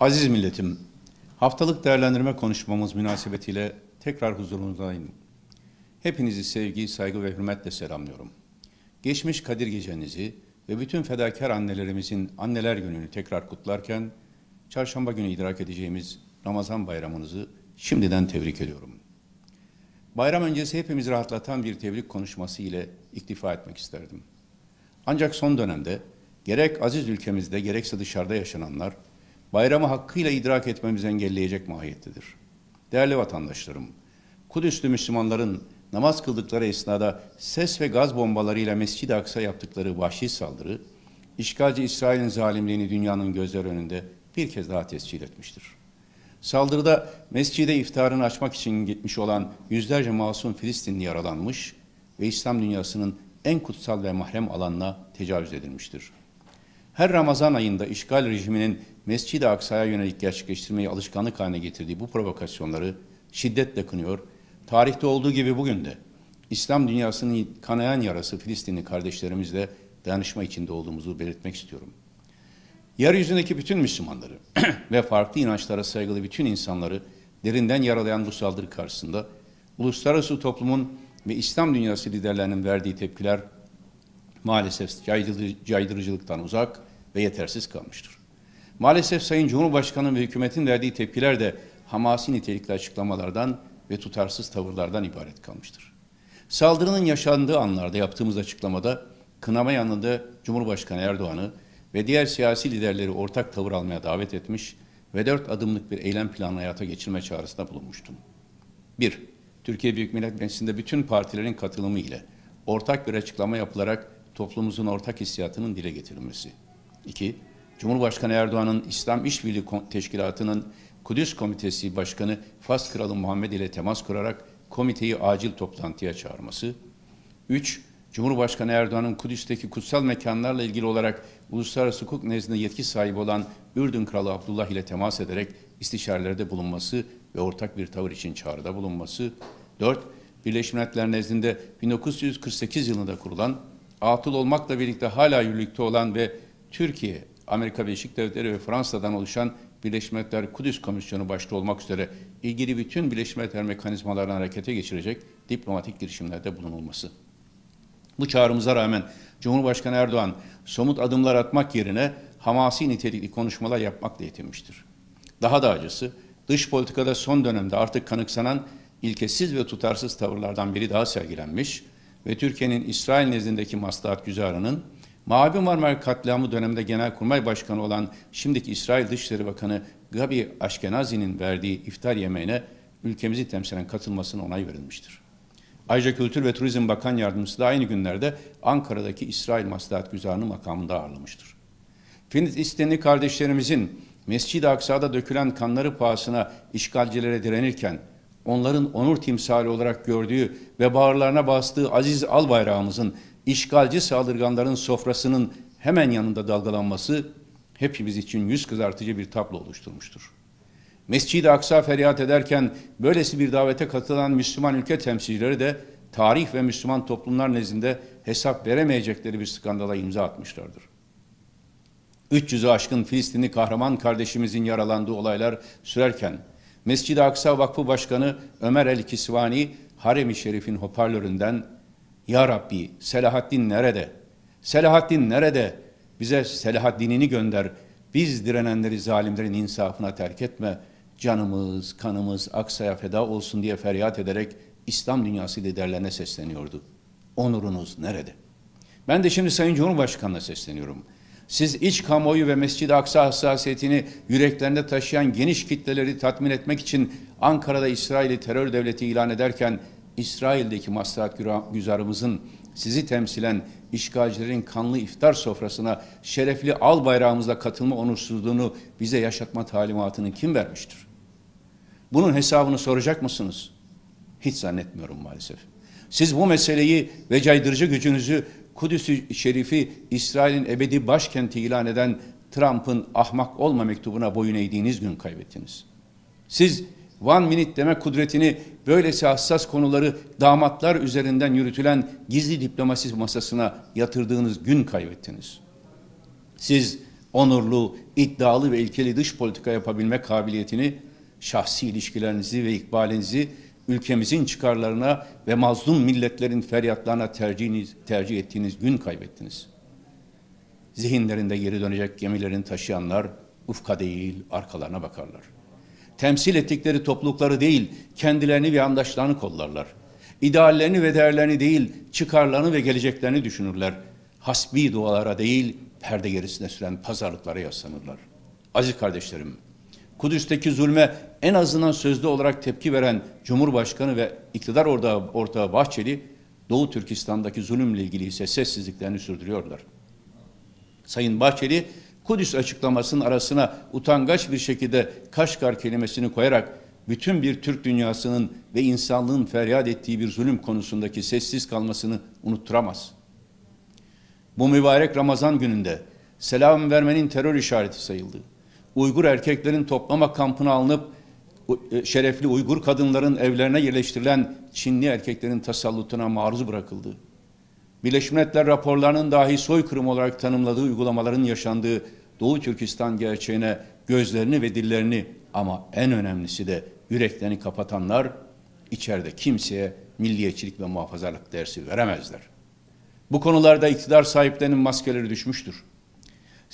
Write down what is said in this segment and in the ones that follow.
Aziz milletim, haftalık değerlendirme konuşmamız münasebetiyle tekrar huzurunuzdayım. Hepinizi sevgi, saygı ve hürmetle selamlıyorum. Geçmiş Kadir Gecenizi ve bütün fedakar annelerimizin anneler gününü tekrar kutlarken, çarşamba günü idrak edeceğimiz Ramazan bayramınızı şimdiden tebrik ediyorum. Bayram öncesi hepimizi rahatlatan bir tebrik konuşması ile iktifa etmek isterdim. Ancak son dönemde gerek aziz ülkemizde gerekse dışarıda yaşananlar, bayramı hakkıyla idrak etmemizi engelleyecek mahiyettedir. Değerli vatandaşlarım, Kudüs'lü Müslümanların namaz kıldıkları esnada ses ve gaz bombalarıyla Mescid-i Aksa yaptıkları vahşi saldırı, işgalci İsrail'in zalimliğini dünyanın gözler önünde bir kez daha tescil etmiştir. Saldırıda mescide iftarını açmak için gitmiş olan yüzlerce masum Filistinli yaralanmış ve İslam dünyasının en kutsal ve mahrem alanına tecavüz edilmiştir her Ramazan ayında işgal rejiminin Mescid-i Aksa'ya yönelik gerçekleştirmeyi alışkanlık haline getirdiği bu provokasyonları şiddetle kınıyor. Tarihte olduğu gibi bugün de İslam dünyasının kanayan yarası Filistinli kardeşlerimizle dayanışma içinde olduğumuzu belirtmek istiyorum. Yeryüzündeki bütün Müslümanları ve farklı inançlara saygılı bütün insanları derinden yaralayan bu saldırı karşısında uluslararası toplumun ve İslam dünyası liderlerinin verdiği tepkiler maalesef caydırıcılıktan uzak ve yetersiz kalmıştır. Maalesef Sayın Cumhurbaşkanı ve hükümetin verdiği tepkiler de Hamasi nitelikli açıklamalardan ve tutarsız tavırlardan ibaret kalmıştır. Saldırının yaşandığı anlarda yaptığımız açıklamada kınama yanında Cumhurbaşkanı Erdoğan'ı ve diğer siyasi liderleri ortak tavır almaya davet etmiş ve dört adımlık bir eylem planı hayata geçirme çağrısında bulunmuştum. 1. Türkiye Büyük Millet Meclisi'nde bütün partilerin katılımı ile ortak bir açıklama yapılarak toplumumuzun ortak hissiyatının dile getirilmesi. İki, Cumhurbaşkanı Erdoğan'ın İslam İşbirliği Teşkilatı'nın Kudüs Komitesi Başkanı Fas Kralı Muhammed ile temas kurarak komiteyi acil toplantıya çağırması. 3. Cumhurbaşkanı Erdoğan'ın Kudüs'teki kutsal mekanlarla ilgili olarak uluslararası hukuk nezdinde yetki sahibi olan Ürdün Kralı Abdullah ile temas ederek istişarelerde bulunması ve ortak bir tavır için çağrıda bulunması. 4. Birleşmiş Milletler nezdinde 1948 yılında kurulan atıl olmakla birlikte hala yürürlükte olan ve Türkiye, Amerika Birleşik Devletleri ve Fransa'dan oluşan Birleşmiş Milletler Kudüs Komisyonu başta olmak üzere ilgili bütün Birleşmiş Milletler mekanizmalarını harekete geçirecek diplomatik girişimlerde bulunulması. Bu çağrımıza rağmen Cumhurbaşkanı Erdoğan somut adımlar atmak yerine hamasi nitelikli konuşmalar yapmakla yetinmiştir. Daha da acısı dış politikada son dönemde artık kanıksanan ilkesiz ve tutarsız tavırlardan biri daha sergilenmiş, ve Türkiye'nin İsrail nezdindeki maslahat güzarının Mavi Marmara katliamı döneminde Genelkurmay Başkanı olan şimdiki İsrail Dışişleri Bakanı Gabi Ashkenazi'nin verdiği iftar yemeğine ülkemizi temsilen katılmasına onay verilmiştir. Ayrıca Kültür ve Turizm Bakan Yardımcısı da aynı günlerde Ankara'daki İsrail Maslahat Güzarını makamında ağırlamıştır. Filistinli kardeşlerimizin Mescid-i Aksa'da dökülen kanları pahasına işgalcilere direnirken onların onur timsali olarak gördüğü ve bağırlarına bastığı Aziz Al Bayrağımızın işgalci saldırganların sofrasının hemen yanında dalgalanması hepimiz için yüz kızartıcı bir tablo oluşturmuştur. Mescid-i Aksa feryat ederken böylesi bir davete katılan Müslüman ülke temsilcileri de tarih ve Müslüman toplumlar nezdinde hesap veremeyecekleri bir skandala imza atmışlardır. 300'ü aşkın Filistinli kahraman kardeşimizin yaralandığı olaylar sürerken Mescid-i Aksa Vakfı Başkanı Ömer El Kisvani Harem-i Şerif'in hoparlöründen Ya Rabbi Selahaddin nerede? Selahaddin nerede? Bize Selahaddin'ini gönder. Biz direnenleri zalimlerin insafına terk etme. Canımız, kanımız Aksa'ya feda olsun diye feryat ederek İslam dünyası liderlerine sesleniyordu. Onurunuz nerede? Ben de şimdi Sayın Cumhurbaşkanı'na sesleniyorum. Siz iç kamuoyu ve Mescid-i Aksa hassasiyetini yüreklerinde taşıyan geniş kitleleri tatmin etmek için Ankara'da İsrail'i terör devleti ilan ederken İsrail'deki maslahat güzarımızın sizi temsilen işgalcilerin kanlı iftar sofrasına şerefli al bayrağımızla katılma onursuzluğunu bize yaşatma talimatını kim vermiştir? Bunun hesabını soracak mısınız? Hiç zannetmiyorum maalesef. Siz bu meseleyi ve caydırıcı gücünüzü Kudüs-ü Şerif'i İsrail'in ebedi başkenti ilan eden Trump'ın ahmak olma mektubuna boyun eğdiğiniz gün kaybettiniz. Siz one minute deme kudretini böylesi hassas konuları damatlar üzerinden yürütülen gizli diplomasi masasına yatırdığınız gün kaybettiniz. Siz onurlu, iddialı ve ilkeli dış politika yapabilme kabiliyetini, şahsi ilişkilerinizi ve ikbalinizi ülkemizin çıkarlarına ve mazlum milletlerin feryatlarına tercihiniz, tercih ettiğiniz gün kaybettiniz. Zihinlerinde geri dönecek gemilerin taşıyanlar ufka değil arkalarına bakarlar. Temsil ettikleri toplulukları değil kendilerini ve yandaşlarını kollarlar. İdeallerini ve değerlerini değil çıkarlarını ve geleceklerini düşünürler. Hasbi dualara değil perde gerisine süren pazarlıklara yaslanırlar. Aziz kardeşlerim, Kudüs'teki zulme en azından sözlü olarak tepki veren Cumhurbaşkanı ve iktidar ortağı, ortağı Bahçeli, Doğu Türkistan'daki zulümle ilgili ise sessizliklerini sürdürüyorlar. Sayın Bahçeli, Kudüs açıklamasının arasına utangaç bir şekilde Kaşgar kelimesini koyarak bütün bir Türk dünyasının ve insanlığın feryat ettiği bir zulüm konusundaki sessiz kalmasını unutturamaz. Bu mübarek Ramazan gününde selam vermenin terör işareti sayıldığı, Uygur erkeklerin toplama kampına alınıp e, şerefli Uygur kadınların evlerine yerleştirilen Çinli erkeklerin tasallutuna maruz bırakıldı. Birleşmiş Milletler raporlarının dahi soykırım olarak tanımladığı uygulamaların yaşandığı Doğu Türkistan gerçeğine gözlerini ve dillerini ama en önemlisi de yüreklerini kapatanlar içeride kimseye milliyetçilik ve muhafazalık dersi veremezler. Bu konularda iktidar sahiplerinin maskeleri düşmüştür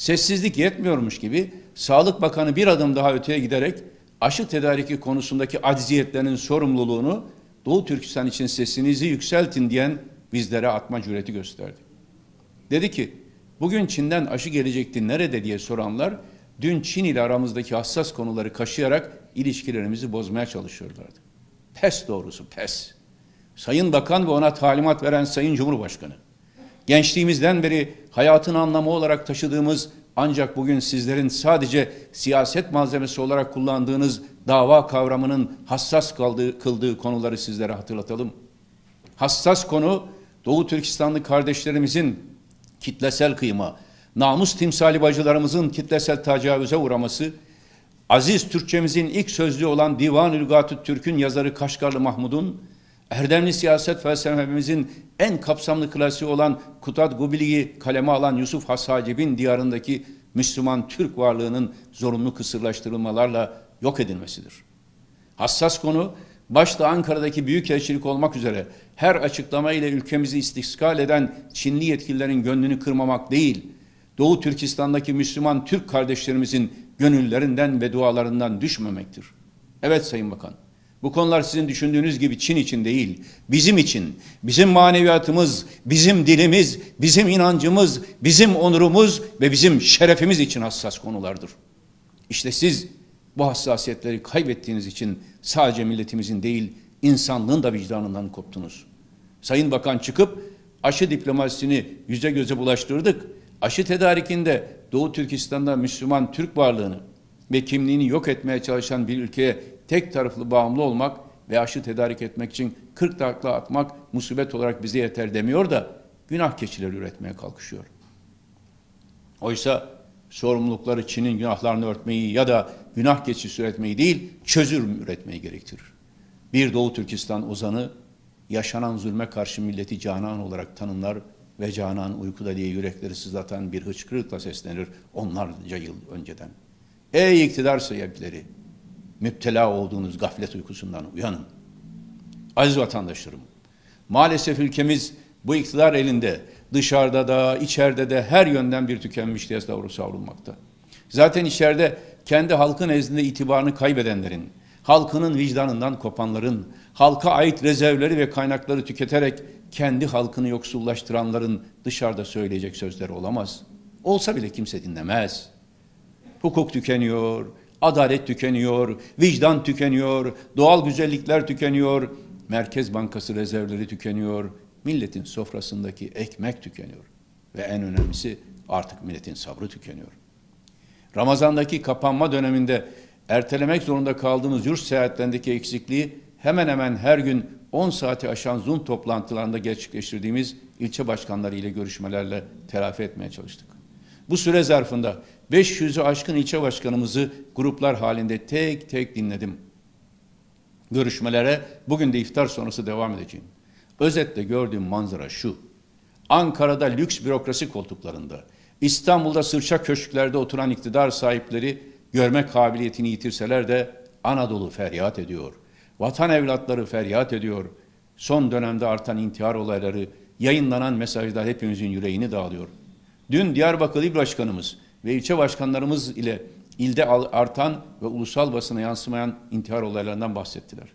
sessizlik yetmiyormuş gibi Sağlık Bakanı bir adım daha öteye giderek aşı tedariki konusundaki acziyetlerinin sorumluluğunu Doğu Türkistan için sesinizi yükseltin diyen bizlere atma cüreti gösterdi. Dedi ki bugün Çin'den aşı gelecekti nerede diye soranlar dün Çin ile aramızdaki hassas konuları kaşıyarak ilişkilerimizi bozmaya çalışıyorlardı. Pes doğrusu pes. Sayın Bakan ve ona talimat veren Sayın Cumhurbaşkanı gençliğimizden beri hayatın anlamı olarak taşıdığımız ancak bugün sizlerin sadece siyaset malzemesi olarak kullandığınız dava kavramının hassas kaldığı, kıldığı konuları sizlere hatırlatalım. Hassas konu Doğu Türkistanlı kardeşlerimizin kitlesel kıyma, namus timsali bacılarımızın kitlesel tacavüz'e uğraması, aziz Türkçemizin ilk sözlüğü olan Divan-ı Lügatü Türk'ün yazarı Kaşgarlı Mahmud'un Erdemli siyaset felsefemizin en kapsamlı klasiği olan Kutat Gubili'yi kaleme alan Yusuf Hasacib'in diyarındaki Müslüman Türk varlığının zorunlu kısırlaştırılmalarla yok edilmesidir. Hassas konu başta Ankara'daki büyük büyükelçilik olmak üzere her açıklama ile ülkemizi istiskal eden Çinli yetkililerin gönlünü kırmamak değil, Doğu Türkistan'daki Müslüman Türk kardeşlerimizin gönüllerinden ve dualarından düşmemektir. Evet Sayın Bakan. Bu konular sizin düşündüğünüz gibi Çin için değil, bizim için, bizim maneviyatımız, bizim dilimiz, bizim inancımız, bizim onurumuz ve bizim şerefimiz için hassas konulardır. İşte siz bu hassasiyetleri kaybettiğiniz için sadece milletimizin değil, insanlığın da vicdanından koptunuz. Sayın Bakan çıkıp aşı diplomasisini yüze göze bulaştırdık. Aşı tedarikinde Doğu Türkistan'da Müslüman Türk varlığını ve kimliğini yok etmeye çalışan bir ülkeye tek taraflı bağımlı olmak ve aşı tedarik etmek için 40 takla atmak musibet olarak bize yeter demiyor da günah keçileri üretmeye kalkışıyor. Oysa sorumlulukları Çin'in günahlarını örtmeyi ya da günah keçisi üretmeyi değil, çözüm üretmeyi gerektirir. Bir Doğu Türkistan ozanı yaşanan zulme karşı milleti canan olarak tanımlar ve canan uykuda diye yürekleri sızlatan bir hıçkırıkla seslenir onlarca yıl önceden. Ey iktidar sahipleri! müptela olduğunuz gaflet uykusundan uyanın. Aziz vatandaşlarım, maalesef ülkemiz bu iktidar elinde dışarıda da içeride de her yönden bir tükenmişliğe doğru savrulmakta. Zaten içeride kendi halkın nezdinde itibarını kaybedenlerin, halkının vicdanından kopanların, halka ait rezervleri ve kaynakları tüketerek kendi halkını yoksullaştıranların dışarıda söyleyecek sözleri olamaz. Olsa bile kimse dinlemez. Hukuk tükeniyor, Adalet tükeniyor, vicdan tükeniyor, doğal güzellikler tükeniyor, Merkez Bankası rezervleri tükeniyor, milletin sofrasındaki ekmek tükeniyor ve en önemlisi artık milletin sabrı tükeniyor. Ramazandaki kapanma döneminde ertelemek zorunda kaldığımız yurt seyahatlerindeki eksikliği hemen hemen her gün 10 saati aşan Zoom toplantılarında gerçekleştirdiğimiz ilçe başkanları ile görüşmelerle telafi etmeye çalıştık. Bu süre zarfında 500'ü aşkın ilçe başkanımızı gruplar halinde tek tek dinledim. Görüşmelere bugün de iftar sonrası devam edeceğim. Özetle gördüğüm manzara şu. Ankara'da lüks bürokrasi koltuklarında, İstanbul'da sırça köşklerde oturan iktidar sahipleri görme kabiliyetini yitirseler de Anadolu feryat ediyor. Vatan evlatları feryat ediyor. Son dönemde artan intihar olayları, yayınlanan mesajlar hepimizin yüreğini dağılıyor. Dün Diyarbakır İl Başkanımız ve ilçe başkanlarımız ile ilde artan ve ulusal basına yansımayan intihar olaylarından bahsettiler.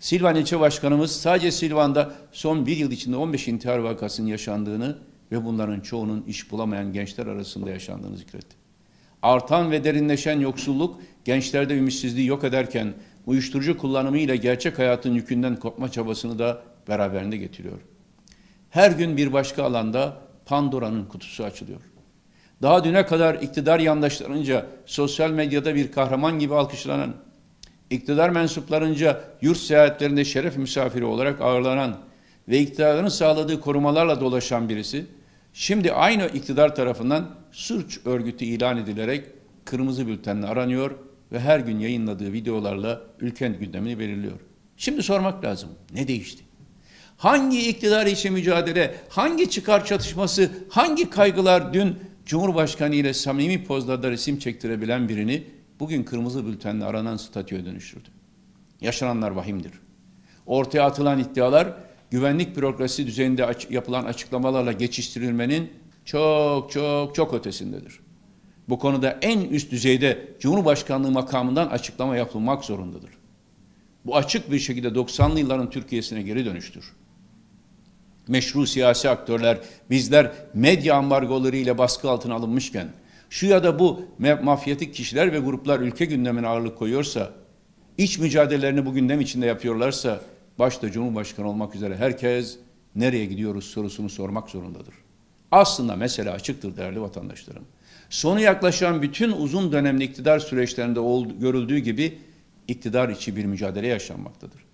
Silvan ilçe başkanımız sadece Silvan'da son bir yıl içinde 15 intihar vakasının yaşandığını ve bunların çoğunun iş bulamayan gençler arasında yaşandığını zikretti. Artan ve derinleşen yoksulluk gençlerde ümitsizliği yok ederken uyuşturucu kullanımı ile gerçek hayatın yükünden kopma çabasını da beraberinde getiriyor. Her gün bir başka alanda Pandora'nın kutusu açılıyor daha düne kadar iktidar yandaşlarınca sosyal medyada bir kahraman gibi alkışlanan, iktidar mensuplarınca yurt seyahatlerinde şeref misafiri olarak ağırlanan ve iktidarın sağladığı korumalarla dolaşan birisi, şimdi aynı iktidar tarafından suç örgütü ilan edilerek kırmızı bültenle aranıyor ve her gün yayınladığı videolarla ülkenin gündemini belirliyor. Şimdi sormak lazım, ne değişti? Hangi iktidar için mücadele, hangi çıkar çatışması, hangi kaygılar dün Cumhurbaşkanı ile samimi pozlarda resim çektirebilen birini bugün kırmızı bültenle aranan statüye dönüştürdü. Yaşananlar vahimdir. Ortaya atılan iddialar güvenlik bürokrasi düzeyinde aç yapılan açıklamalarla geçiştirilmenin çok çok çok ötesindedir. Bu konuda en üst düzeyde Cumhurbaşkanlığı makamından açıklama yapılmak zorundadır. Bu açık bir şekilde 90'lı yılların Türkiye'sine geri dönüştür meşru siyasi aktörler, bizler medya ambargoları ile baskı altına alınmışken, şu ya da bu mafyatik kişiler ve gruplar ülke gündemine ağırlık koyuyorsa, iç mücadelelerini bu gündem içinde yapıyorlarsa, başta Cumhurbaşkanı olmak üzere herkes nereye gidiyoruz sorusunu sormak zorundadır. Aslında mesele açıktır değerli vatandaşlarım. Sonu yaklaşan bütün uzun dönemli iktidar süreçlerinde görüldüğü gibi iktidar içi bir mücadele yaşanmaktadır.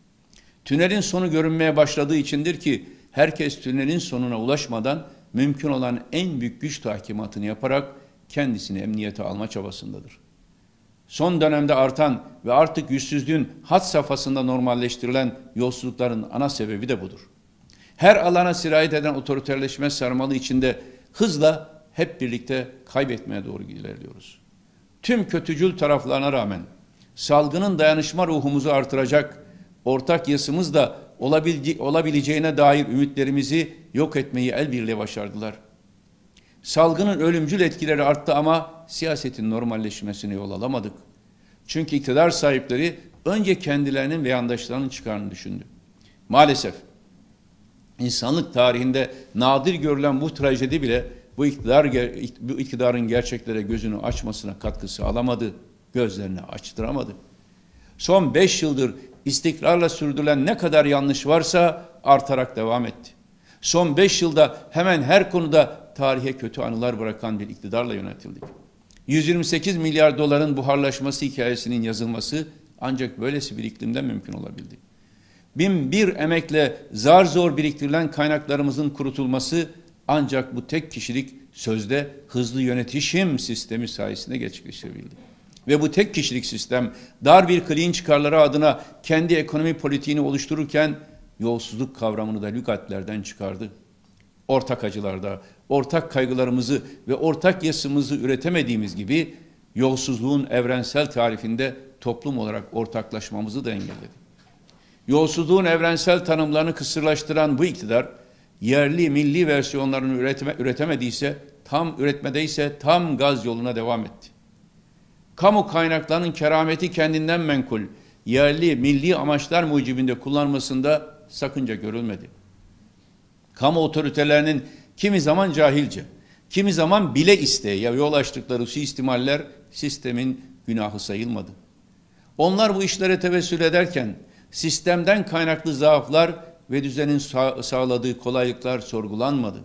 Tünelin sonu görünmeye başladığı içindir ki herkes tünelin sonuna ulaşmadan mümkün olan en büyük güç tahkimatını yaparak kendisini emniyete alma çabasındadır. Son dönemde artan ve artık güçsüzlüğün hat safhasında normalleştirilen yolsuzlukların ana sebebi de budur. Her alana sirayet eden otoriterleşme sarmalı içinde hızla hep birlikte kaybetmeye doğru ilerliyoruz. Tüm kötücül taraflarına rağmen salgının dayanışma ruhumuzu artıracak, ortak yasımız da olabileceğine dair ümitlerimizi yok etmeyi el birliği başardılar. Salgının ölümcül etkileri arttı ama siyasetin normalleşmesine yol alamadık. Çünkü iktidar sahipleri önce kendilerinin ve yandaşlarının çıkarını düşündü. Maalesef insanlık tarihinde nadir görülen bu trajedi bile bu iktidar bu iktidarın gerçeklere gözünü açmasına katkısı alamadı, gözlerini açtıramadı. Son beş yıldır istikrarla sürdürülen ne kadar yanlış varsa artarak devam etti. Son beş yılda hemen her konuda tarihe kötü anılar bırakan bir iktidarla yönetildik. 128 milyar doların buharlaşması hikayesinin yazılması ancak böylesi bir iklimde mümkün olabildi. Bin bir emekle zar zor biriktirilen kaynaklarımızın kurutulması ancak bu tek kişilik sözde hızlı yönetişim sistemi sayesinde gerçekleştirebildi ve bu tek kişilik sistem dar bir kliğin çıkarları adına kendi ekonomi politiğini oluştururken yolsuzluk kavramını da lügatlerden çıkardı. Ortak acılarda, ortak kaygılarımızı ve ortak yasımızı üretemediğimiz gibi yolsuzluğun evrensel tarifinde toplum olarak ortaklaşmamızı da engelledi. Yolsuzluğun evrensel tanımlarını kısırlaştıran bu iktidar, yerli milli versiyonlarını üretme, üretemediyse, tam üretmedeyse tam gaz yoluna devam etti kamu kaynaklarının kerameti kendinden menkul, yerli, milli amaçlar mucibinde kullanmasında sakınca görülmedi. Kamu otoritelerinin kimi zaman cahilce, kimi zaman bile isteye ya yol açtıkları suistimaller sistemin günahı sayılmadı. Onlar bu işlere tevessül ederken sistemden kaynaklı zaaflar ve düzenin sağ sağladığı kolaylıklar sorgulanmadı.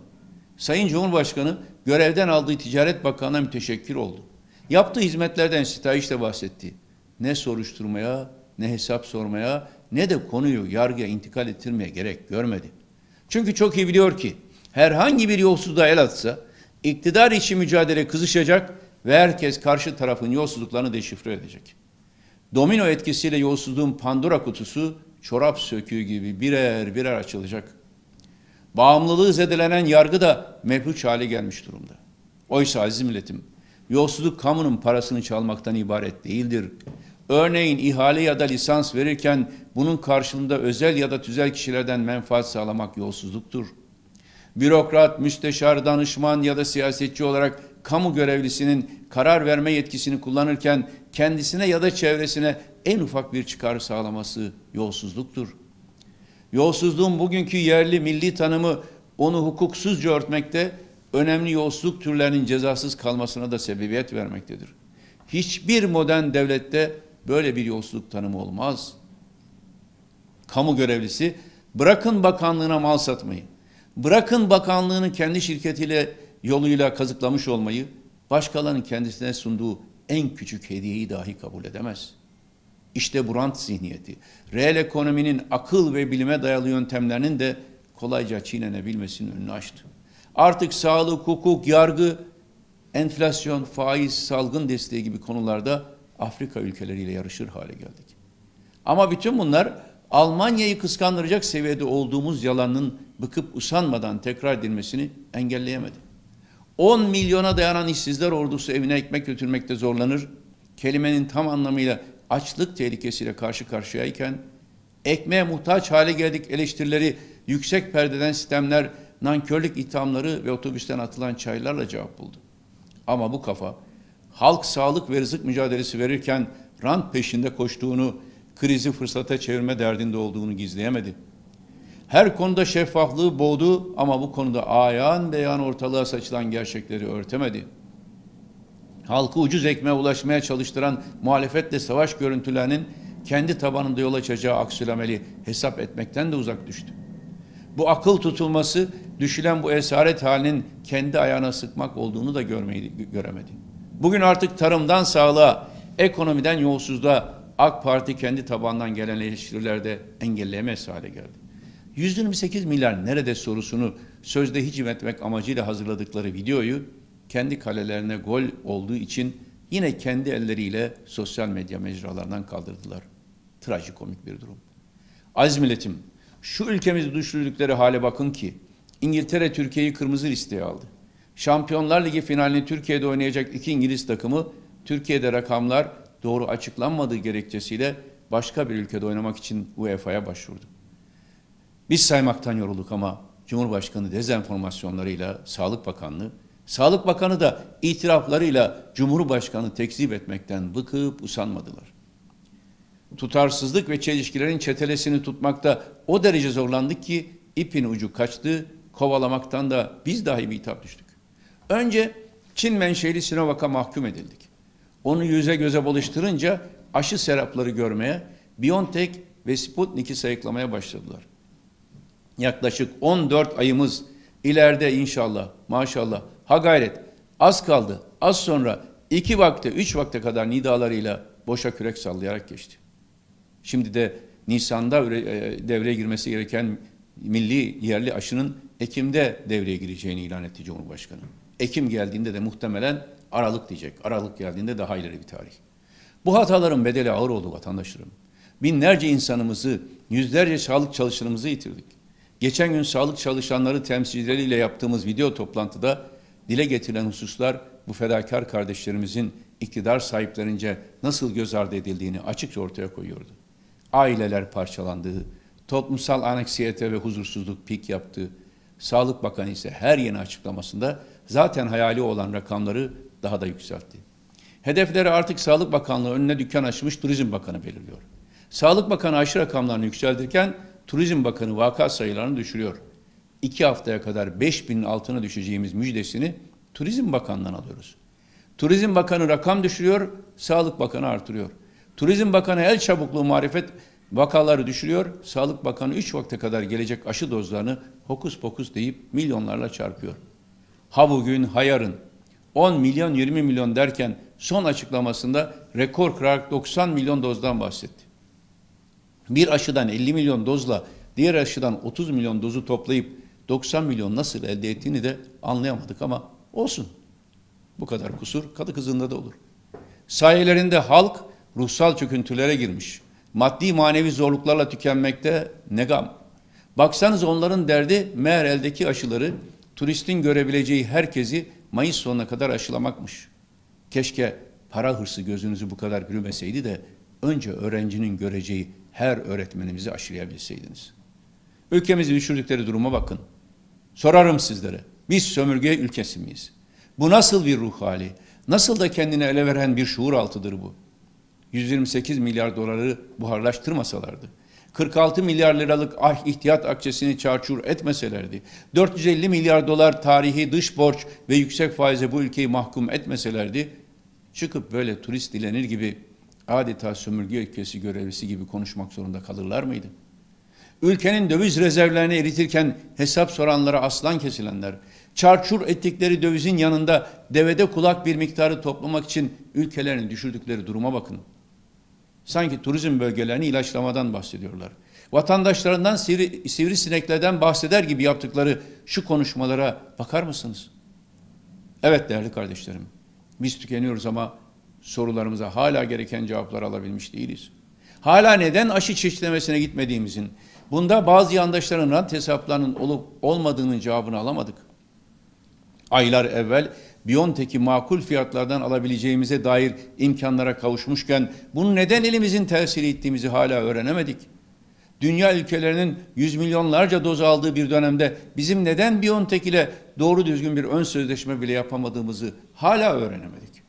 Sayın Cumhurbaşkanı görevden aldığı Ticaret Bakanı'na müteşekkir oldu. Yaptığı hizmetlerden sitayişle bahsetti. Ne soruşturmaya, ne hesap sormaya, ne de konuyu yargıya intikal ettirmeye gerek görmedi. Çünkü çok iyi biliyor ki herhangi bir yolsuzluğa el atsa iktidar içi mücadele kızışacak ve herkes karşı tarafın yolsuzluklarını deşifre edecek. Domino etkisiyle yolsuzluğun Pandora kutusu çorap söküğü gibi birer birer açılacak. Bağımlılığı zedelenen yargı da mevhuç hale gelmiş durumda. Oysa aziz milletim, Yolsuzluk kamunun parasını çalmaktan ibaret değildir. Örneğin ihale ya da lisans verirken bunun karşılığında özel ya da tüzel kişilerden menfaat sağlamak yolsuzluktur. Bürokrat, müsteşar, danışman ya da siyasetçi olarak kamu görevlisinin karar verme yetkisini kullanırken kendisine ya da çevresine en ufak bir çıkar sağlaması yolsuzluktur. Yolsuzluğun bugünkü yerli milli tanımı onu hukuksuzca örtmekte önemli yolsuzluk türlerinin cezasız kalmasına da sebebiyet vermektedir. Hiçbir modern devlette böyle bir yolsuzluk tanımı olmaz. Kamu görevlisi bırakın bakanlığına mal satmayı, bırakın bakanlığını kendi şirketiyle yoluyla kazıklamış olmayı, başkalarının kendisine sunduğu en küçük hediyeyi dahi kabul edemez. İşte bu rant zihniyeti, reel ekonominin akıl ve bilime dayalı yöntemlerinin de kolayca çiğnenebilmesinin önünü açtı. Artık sağlık, hukuk, yargı, enflasyon, faiz, salgın desteği gibi konularda Afrika ülkeleriyle yarışır hale geldik. Ama bütün bunlar Almanya'yı kıskandıracak seviyede olduğumuz yalanın bıkıp usanmadan tekrar edilmesini engelleyemedi. 10 milyona dayanan işsizler ordusu evine ekmek götürmekte zorlanır. Kelimenin tam anlamıyla açlık tehlikesiyle karşı karşıyayken ekmeğe muhtaç hale geldik eleştirileri yüksek perdeden sistemler nankörlük ithamları ve otobüsten atılan çaylarla cevap buldu. Ama bu kafa halk sağlık ve rızık mücadelesi verirken rant peşinde koştuğunu, krizi fırsata çevirme derdinde olduğunu gizleyemedi. Her konuda şeffaflığı boğdu ama bu konuda ayağın beyan ortalığa saçılan gerçekleri örtemedi. Halkı ucuz ekmeğe ulaşmaya çalıştıran muhalefetle savaş görüntülerinin kendi tabanında yol açacağı aksilameli hesap etmekten de uzak düştü bu akıl tutulması düşülen bu esaret halinin kendi ayağına sıkmak olduğunu da görmeyi, göremedi. Bugün artık tarımdan sağlığa, ekonomiden yolsuzluğa AK Parti kendi tabandan gelen eleştirilerde engelleyemez hale geldi. 128 milyar nerede sorusunu sözde hicim etmek amacıyla hazırladıkları videoyu kendi kalelerine gol olduğu için yine kendi elleriyle sosyal medya mecralarından kaldırdılar. Trajikomik bir durum. Aziz milletim, şu ülkemizi düşürdükleri hale bakın ki İngiltere Türkiye'yi kırmızı listeye aldı. Şampiyonlar Ligi finalini Türkiye'de oynayacak iki İngiliz takımı Türkiye'de rakamlar doğru açıklanmadığı gerekçesiyle başka bir ülkede oynamak için UEFA'ya başvurdu. Biz saymaktan yorulduk ama Cumhurbaşkanı dezenformasyonlarıyla Sağlık Bakanlığı, Sağlık Bakanı da itiraflarıyla Cumhurbaşkanı tekzip etmekten bıkıp usanmadılar tutarsızlık ve çelişkilerin çetelesini tutmakta o derece zorlandık ki ipin ucu kaçtı, kovalamaktan da biz dahi bir hitap düştük. Önce Çin menşeli Sinovac'a mahkum edildik. Onu yüze göze buluşturunca aşı serapları görmeye, BioNTech ve Sputnik'i sayıklamaya başladılar. Yaklaşık 14 ayımız ileride inşallah, maşallah, ha gayret, az kaldı, az sonra iki vakte, üç vakte kadar nidalarıyla boşa kürek sallayarak geçti. Şimdi de Nisan'da e, devreye girmesi gereken milli yerli aşının Ekim'de devreye gireceğini ilan etti Cumhurbaşkanı. Ekim geldiğinde de muhtemelen Aralık diyecek. Aralık geldiğinde daha ileri bir tarih. Bu hataların bedeli ağır oldu vatandaşlarım. Binlerce insanımızı, yüzlerce sağlık çalışanımızı yitirdik. Geçen gün sağlık çalışanları temsilcileriyle yaptığımız video toplantıda dile getirilen hususlar bu fedakar kardeşlerimizin iktidar sahiplerince nasıl göz ardı edildiğini açıkça ortaya koyuyordu aileler parçalandığı, toplumsal aneksiyete ve huzursuzluk pik yaptığı, Sağlık Bakanı ise her yeni açıklamasında zaten hayali olan rakamları daha da yükseltti. Hedefleri artık Sağlık Bakanlığı önüne dükkan açmış Turizm Bakanı belirliyor. Sağlık Bakanı aşı rakamlarını yükseltirken Turizm Bakanı vaka sayılarını düşürüyor. İki haftaya kadar 5 binin altına düşeceğimiz müjdesini Turizm Bakanı'ndan alıyoruz. Turizm Bakanı rakam düşürüyor, Sağlık Bakanı artırıyor. Turizm Bakanı el çabukluğu marifet vakaları düşürüyor. Sağlık Bakanı 3 vakte kadar gelecek aşı dozlarını hokus pokus deyip milyonlarla çarpıyor. Ha bugün ha yarın 10 milyon 20 milyon derken son açıklamasında rekor kırarak 90 milyon dozdan bahsetti. Bir aşıdan 50 milyon dozla diğer aşıdan 30 milyon dozu toplayıp 90 milyon nasıl elde ettiğini de anlayamadık ama olsun. Bu kadar kusur kadı kızında da olur. Sayelerinde halk ruhsal çöküntülere girmiş. Maddi manevi zorluklarla tükenmekte negam. Baksanız onların derdi meğer eldeki aşıları turistin görebileceği herkesi Mayıs sonuna kadar aşılamakmış. Keşke para hırsı gözünüzü bu kadar gülmeseydi de önce öğrencinin göreceği her öğretmenimizi aşılayabilseydiniz. Ülkemizi düşürdükleri duruma bakın. Sorarım sizlere. Biz sömürge ülkesi miyiz? Bu nasıl bir ruh hali? Nasıl da kendini ele veren bir şuur altıdır bu? 128 milyar doları buharlaştırmasalardı, 46 milyar liralık ah ihtiyat akçesini çarçur etmeselerdi, 450 milyar dolar tarihi dış borç ve yüksek faize bu ülkeyi mahkum etmeselerdi, çıkıp böyle turist dilenir gibi adeta sömürge ülkesi görevlisi gibi konuşmak zorunda kalırlar mıydı? Ülkenin döviz rezervlerini eritirken hesap soranlara aslan kesilenler, çarçur ettikleri dövizin yanında devede kulak bir miktarı toplamak için ülkelerini düşürdükleri duruma bakın. Sanki turizm bölgelerini ilaçlamadan bahsediyorlar. Vatandaşlarından sivri, sivri sineklerden bahseder gibi yaptıkları şu konuşmalara bakar mısınız? Evet değerli kardeşlerim, biz tükeniyoruz ama sorularımıza hala gereken cevaplar alabilmiş değiliz. Hala neden aşı çeşitlemesine gitmediğimizin, bunda bazı yandaşların rant hesaplarının olup olmadığının cevabını alamadık. Aylar evvel Biontech'i makul fiyatlardan alabileceğimize dair imkanlara kavuşmuşken bunu neden elimizin tersiyle ittiğimizi hala öğrenemedik? Dünya ülkelerinin yüz milyonlarca doz aldığı bir dönemde bizim neden Biontech ile doğru düzgün bir ön sözleşme bile yapamadığımızı hala öğrenemedik.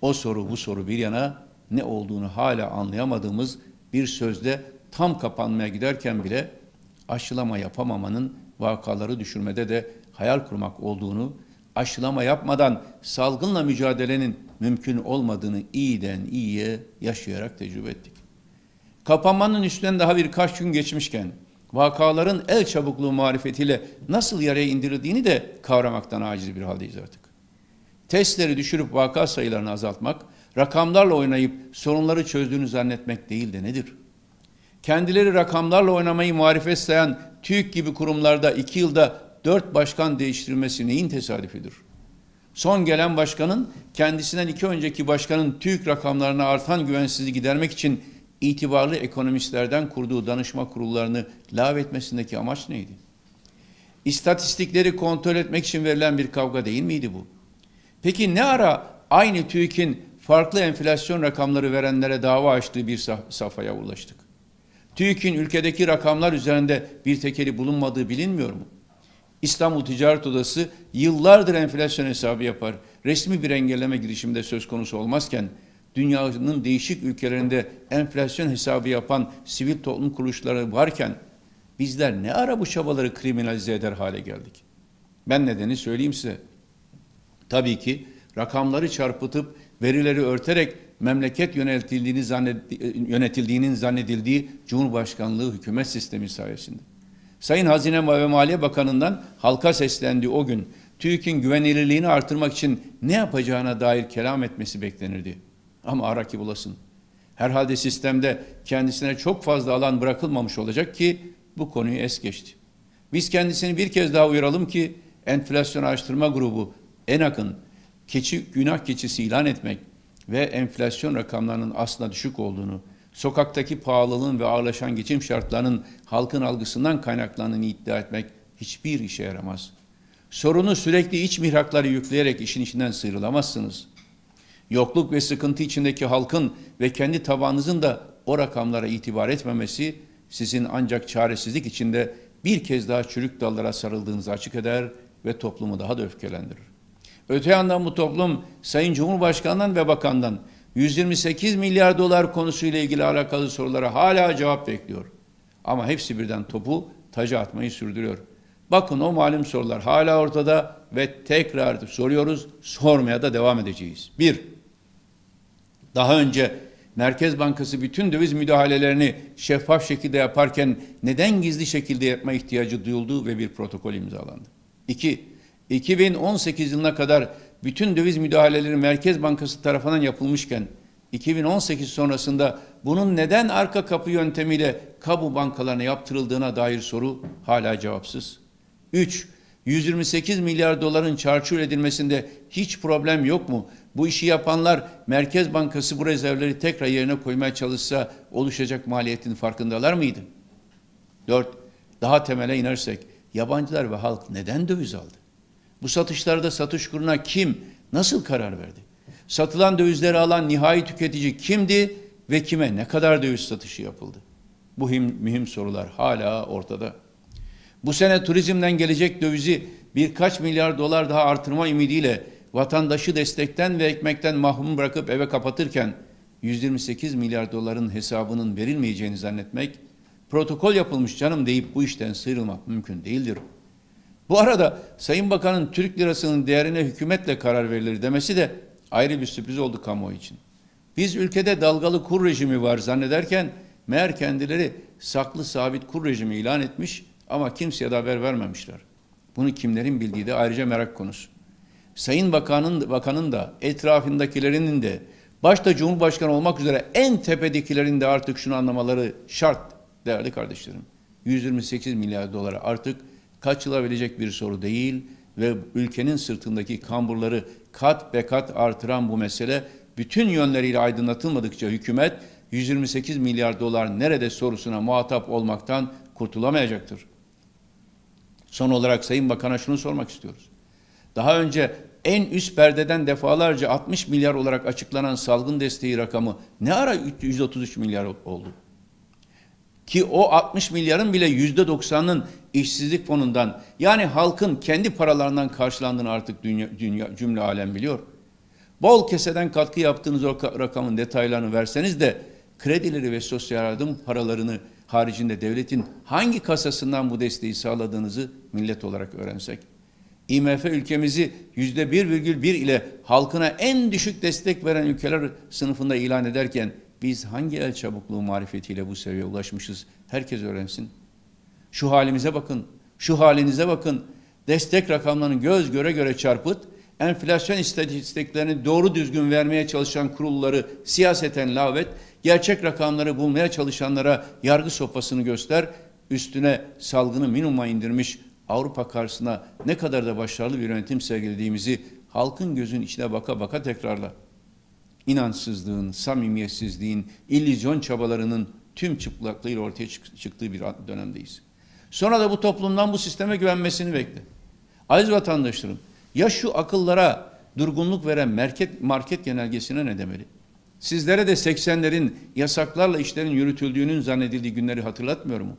O soru bu soru bir yana ne olduğunu hala anlayamadığımız bir sözde tam kapanmaya giderken bile aşılama yapamamanın vakaları düşürmede de hayal kurmak olduğunu aşılama yapmadan salgınla mücadelenin mümkün olmadığını iyiden iyiye yaşayarak tecrübe ettik. Kapanmanın üstünden daha birkaç gün geçmişken vakaların el çabukluğu marifetiyle nasıl yaraya indirildiğini de kavramaktan aciz bir haldeyiz artık. Testleri düşürüp vaka sayılarını azaltmak, rakamlarla oynayıp sorunları çözdüğünü zannetmek değil de nedir? Kendileri rakamlarla oynamayı marifet sayan TÜİK gibi kurumlarda iki yılda dört başkan değiştirilmesi neyin tesadüfüdür? Son gelen başkanın kendisinden iki önceki başkanın TÜİK rakamlarına artan güvensizliği gidermek için itibarlı ekonomistlerden kurduğu danışma kurullarını lağvetmesindeki amaç neydi? İstatistikleri kontrol etmek için verilen bir kavga değil miydi bu? Peki ne ara aynı TÜİK'in farklı enflasyon rakamları verenlere dava açtığı bir saf safhaya ulaştık? TÜİK'in ülkedeki rakamlar üzerinde bir tekeli bulunmadığı bilinmiyor mu? İstanbul Ticaret Odası yıllardır enflasyon hesabı yapar. Resmi bir engelleme girişiminde söz konusu olmazken dünyanın değişik ülkelerinde enflasyon hesabı yapan sivil toplum kuruluşları varken bizler ne ara bu çabaları kriminalize eder hale geldik? Ben nedeni söyleyeyim size. Tabii ki rakamları çarpıtıp verileri örterek memleket yönetildiğini zannet, yönetildiğinin zannedildiği Cumhurbaşkanlığı hükümet sistemi sayesinde. Sayın Hazine ve Maliye Bakanı'ndan halka seslendiği o gün TÜİK'in güvenilirliğini artırmak için ne yapacağına dair kelam etmesi beklenirdi. Ama ara ki bulasın. Herhalde sistemde kendisine çok fazla alan bırakılmamış olacak ki bu konuyu es geçti. Biz kendisini bir kez daha uyaralım ki enflasyon araştırma grubu ENAK'ın keçi, günah keçisi ilan etmek ve enflasyon rakamlarının aslında düşük olduğunu sokaktaki pahalılığın ve ağırlaşan geçim şartlarının halkın algısından kaynaklandığını iddia etmek hiçbir işe yaramaz. Sorunu sürekli iç mihrakları yükleyerek işin içinden sıyrılamazsınız. Yokluk ve sıkıntı içindeki halkın ve kendi tabanınızın da o rakamlara itibar etmemesi sizin ancak çaresizlik içinde bir kez daha çürük dallara sarıldığınızı açık eder ve toplumu daha da öfkelendirir. Öte yandan bu toplum Sayın Cumhurbaşkanı'ndan ve bakandan 128 milyar dolar konusuyla ilgili alakalı sorulara hala cevap bekliyor. Ama hepsi birden topu taca atmayı sürdürüyor. Bakın o malum sorular hala ortada ve tekrar soruyoruz, sormaya da devam edeceğiz. Bir, daha önce Merkez Bankası bütün döviz müdahalelerini şeffaf şekilde yaparken neden gizli şekilde yapma ihtiyacı duyuldu ve bir protokol imzalandı? İki, 2018 yılına kadar bütün döviz müdahaleleri Merkez Bankası tarafından yapılmışken 2018 sonrasında bunun neden arka kapı yöntemiyle kabu bankalarına yaptırıldığına dair soru hala cevapsız. 3. 128 milyar doların çarçur edilmesinde hiç problem yok mu? Bu işi yapanlar Merkez Bankası bu rezervleri tekrar yerine koymaya çalışsa oluşacak maliyetin farkındalar mıydı? 4. Daha temele inersek yabancılar ve halk neden döviz aldı? Bu satışlarda satış kuruna kim, nasıl karar verdi? Satılan dövizleri alan nihai tüketici kimdi ve kime ne kadar döviz satışı yapıldı? Bu mühim sorular hala ortada. Bu sene turizmden gelecek dövizi birkaç milyar dolar daha artırma ümidiyle vatandaşı destekten ve ekmekten mahrum bırakıp eve kapatırken 128 milyar doların hesabının verilmeyeceğini zannetmek, protokol yapılmış canım deyip bu işten sıyrılmak mümkün değildir. Bu arada Sayın Bakan'ın Türk lirasının değerine hükümetle karar verilir demesi de ayrı bir sürpriz oldu kamuoyu için. Biz ülkede dalgalı kur rejimi var zannederken meğer kendileri saklı sabit kur rejimi ilan etmiş ama kimseye de haber vermemişler. Bunu kimlerin bildiği de ayrıca merak konusu. Sayın Bakan'ın bakanın da etrafındakilerinin de başta Cumhurbaşkanı olmak üzere en tepedekilerin de artık şunu anlamaları şart değerli kardeşlerim. 128 milyar dolara artık kaçılabilecek bir soru değil ve ülkenin sırtındaki kamburları kat be kat artıran bu mesele bütün yönleriyle aydınlatılmadıkça hükümet 128 milyar dolar nerede sorusuna muhatap olmaktan kurtulamayacaktır. Son olarak Sayın Bakan'a şunu sormak istiyoruz. Daha önce en üst perdeden defalarca 60 milyar olarak açıklanan salgın desteği rakamı ne ara 133 milyar oldu? Ki o 60 milyarın bile %90'ının işsizlik fonundan yani halkın kendi paralarından karşılandığını artık dünya, dünya cümle alem biliyor. Bol keseden katkı yaptığınız o rakamın detaylarını verseniz de kredileri ve sosyal yardım paralarını haricinde devletin hangi kasasından bu desteği sağladığınızı millet olarak öğrensek. IMF ülkemizi yüzde %1,1 ile halkına en düşük destek veren ülkeler sınıfında ilan ederken biz hangi el çabukluğu marifetiyle bu seviyeye ulaşmışız? Herkes öğrensin. Şu halimize bakın, şu halinize bakın. Destek rakamlarını göz göre göre çarpıt. Enflasyon istatistiklerini doğru düzgün vermeye çalışan kurulları siyaseten lavet, gerçek rakamları bulmaya çalışanlara yargı sopasını göster, üstüne salgını minimuma indirmiş Avrupa karşısına ne kadar da başarılı bir yönetim sergilediğimizi halkın gözünün içine baka baka tekrarla inançsızlığın, samimiyetsizliğin, illüzyon çabalarının tüm çıplaklığıyla ortaya çıktığı bir dönemdeyiz. Sonra da bu toplumdan bu sisteme güvenmesini bekle. Aziz vatandaşlarım, ya şu akıllara durgunluk veren market, market genelgesine ne demeli? Sizlere de 80'lerin yasaklarla işlerin yürütüldüğünün zannedildiği günleri hatırlatmıyor mu?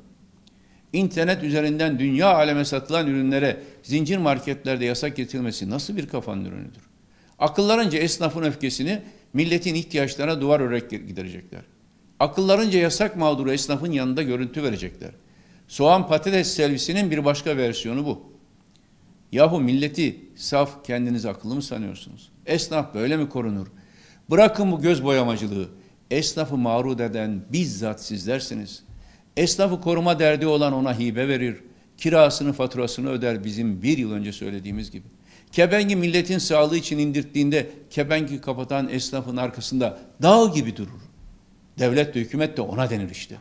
İnternet üzerinden dünya aleme satılan ürünlere zincir marketlerde yasak getirilmesi nasıl bir kafanın ürünüdür? Akıllarınca esnafın öfkesini Milletin ihtiyaçlarına duvar örerek giderecekler. Akıllarınca yasak mağduru esnafın yanında görüntü verecekler. Soğan patates servisinin bir başka versiyonu bu. Yahu milleti saf kendiniz akıllı mı sanıyorsunuz? Esnaf böyle mi korunur? Bırakın bu göz boyamacılığı. Esnafı mağrur eden bizzat sizlersiniz. Esnafı koruma derdi olan ona hibe verir. Kirasını faturasını öder bizim bir yıl önce söylediğimiz gibi.'' Kebengi milletin sağlığı için indirttiğinde kebengi kapatan esnafın arkasında dağ gibi durur. Devlet de hükümet de ona denir işte.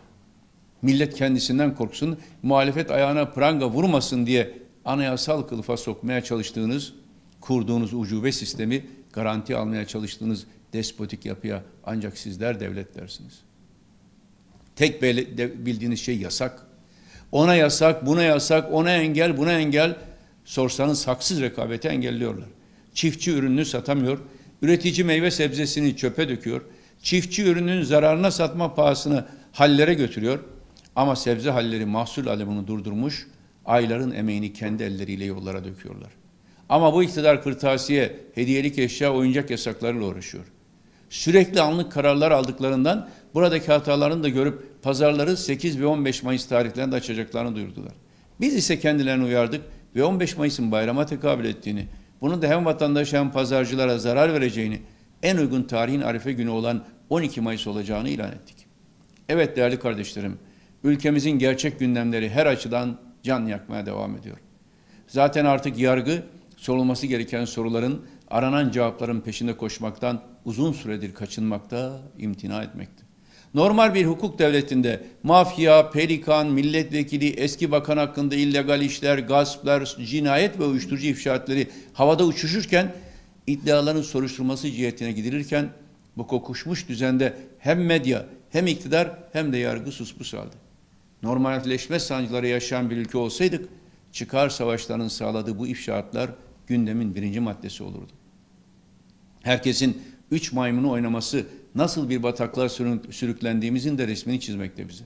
Millet kendisinden korksun, muhalefet ayağına pranga vurmasın diye anayasal kılıfa sokmaya çalıştığınız, kurduğunuz ucube sistemi garanti almaya çalıştığınız despotik yapıya ancak sizler devlet dersiniz. Tek bildiğiniz şey yasak. Ona yasak, buna yasak, ona engel, buna engel sorsanız haksız rekabeti engelliyorlar. Çiftçi ürününü satamıyor, üretici meyve sebzesini çöpe döküyor, çiftçi ürününün zararına satma pahasını hallere götürüyor ama sebze halleri mahsul alımını durdurmuş, ayların emeğini kendi elleriyle yollara döküyorlar. Ama bu iktidar kırtasiye, hediyelik eşya, oyuncak yasaklarıyla uğraşıyor. Sürekli anlık kararlar aldıklarından buradaki hatalarını da görüp pazarları 8 ve 15 Mayıs tarihlerinde açacaklarını duyurdular. Biz ise kendilerini uyardık ve 15 Mayıs'ın bayrama tekabül ettiğini, bunun da hem vatandaşa hem pazarcılara zarar vereceğini, en uygun tarihin arife günü olan 12 Mayıs olacağını ilan ettik. Evet değerli kardeşlerim, ülkemizin gerçek gündemleri her açıdan can yakmaya devam ediyor. Zaten artık yargı sorulması gereken soruların aranan cevapların peşinde koşmaktan uzun süredir kaçınmakta, imtina etmekte. Normal bir hukuk devletinde mafya, pelikan, milletvekili, eski bakan hakkında illegal işler, gasplar, cinayet ve uyuşturucu ifşaatları havada uçuşurken iddiaların soruşturması cihetine gidilirken bu kokuşmuş düzende hem medya hem iktidar hem de yargı suspus aldı. Normalleşme sancıları yaşayan bir ülke olsaydık çıkar savaşlarının sağladığı bu ifşaatlar gündemin birinci maddesi olurdu. Herkesin üç maymunu oynaması nasıl bir bataklığa sürüklendiğimizin de resmini çizmekte bize.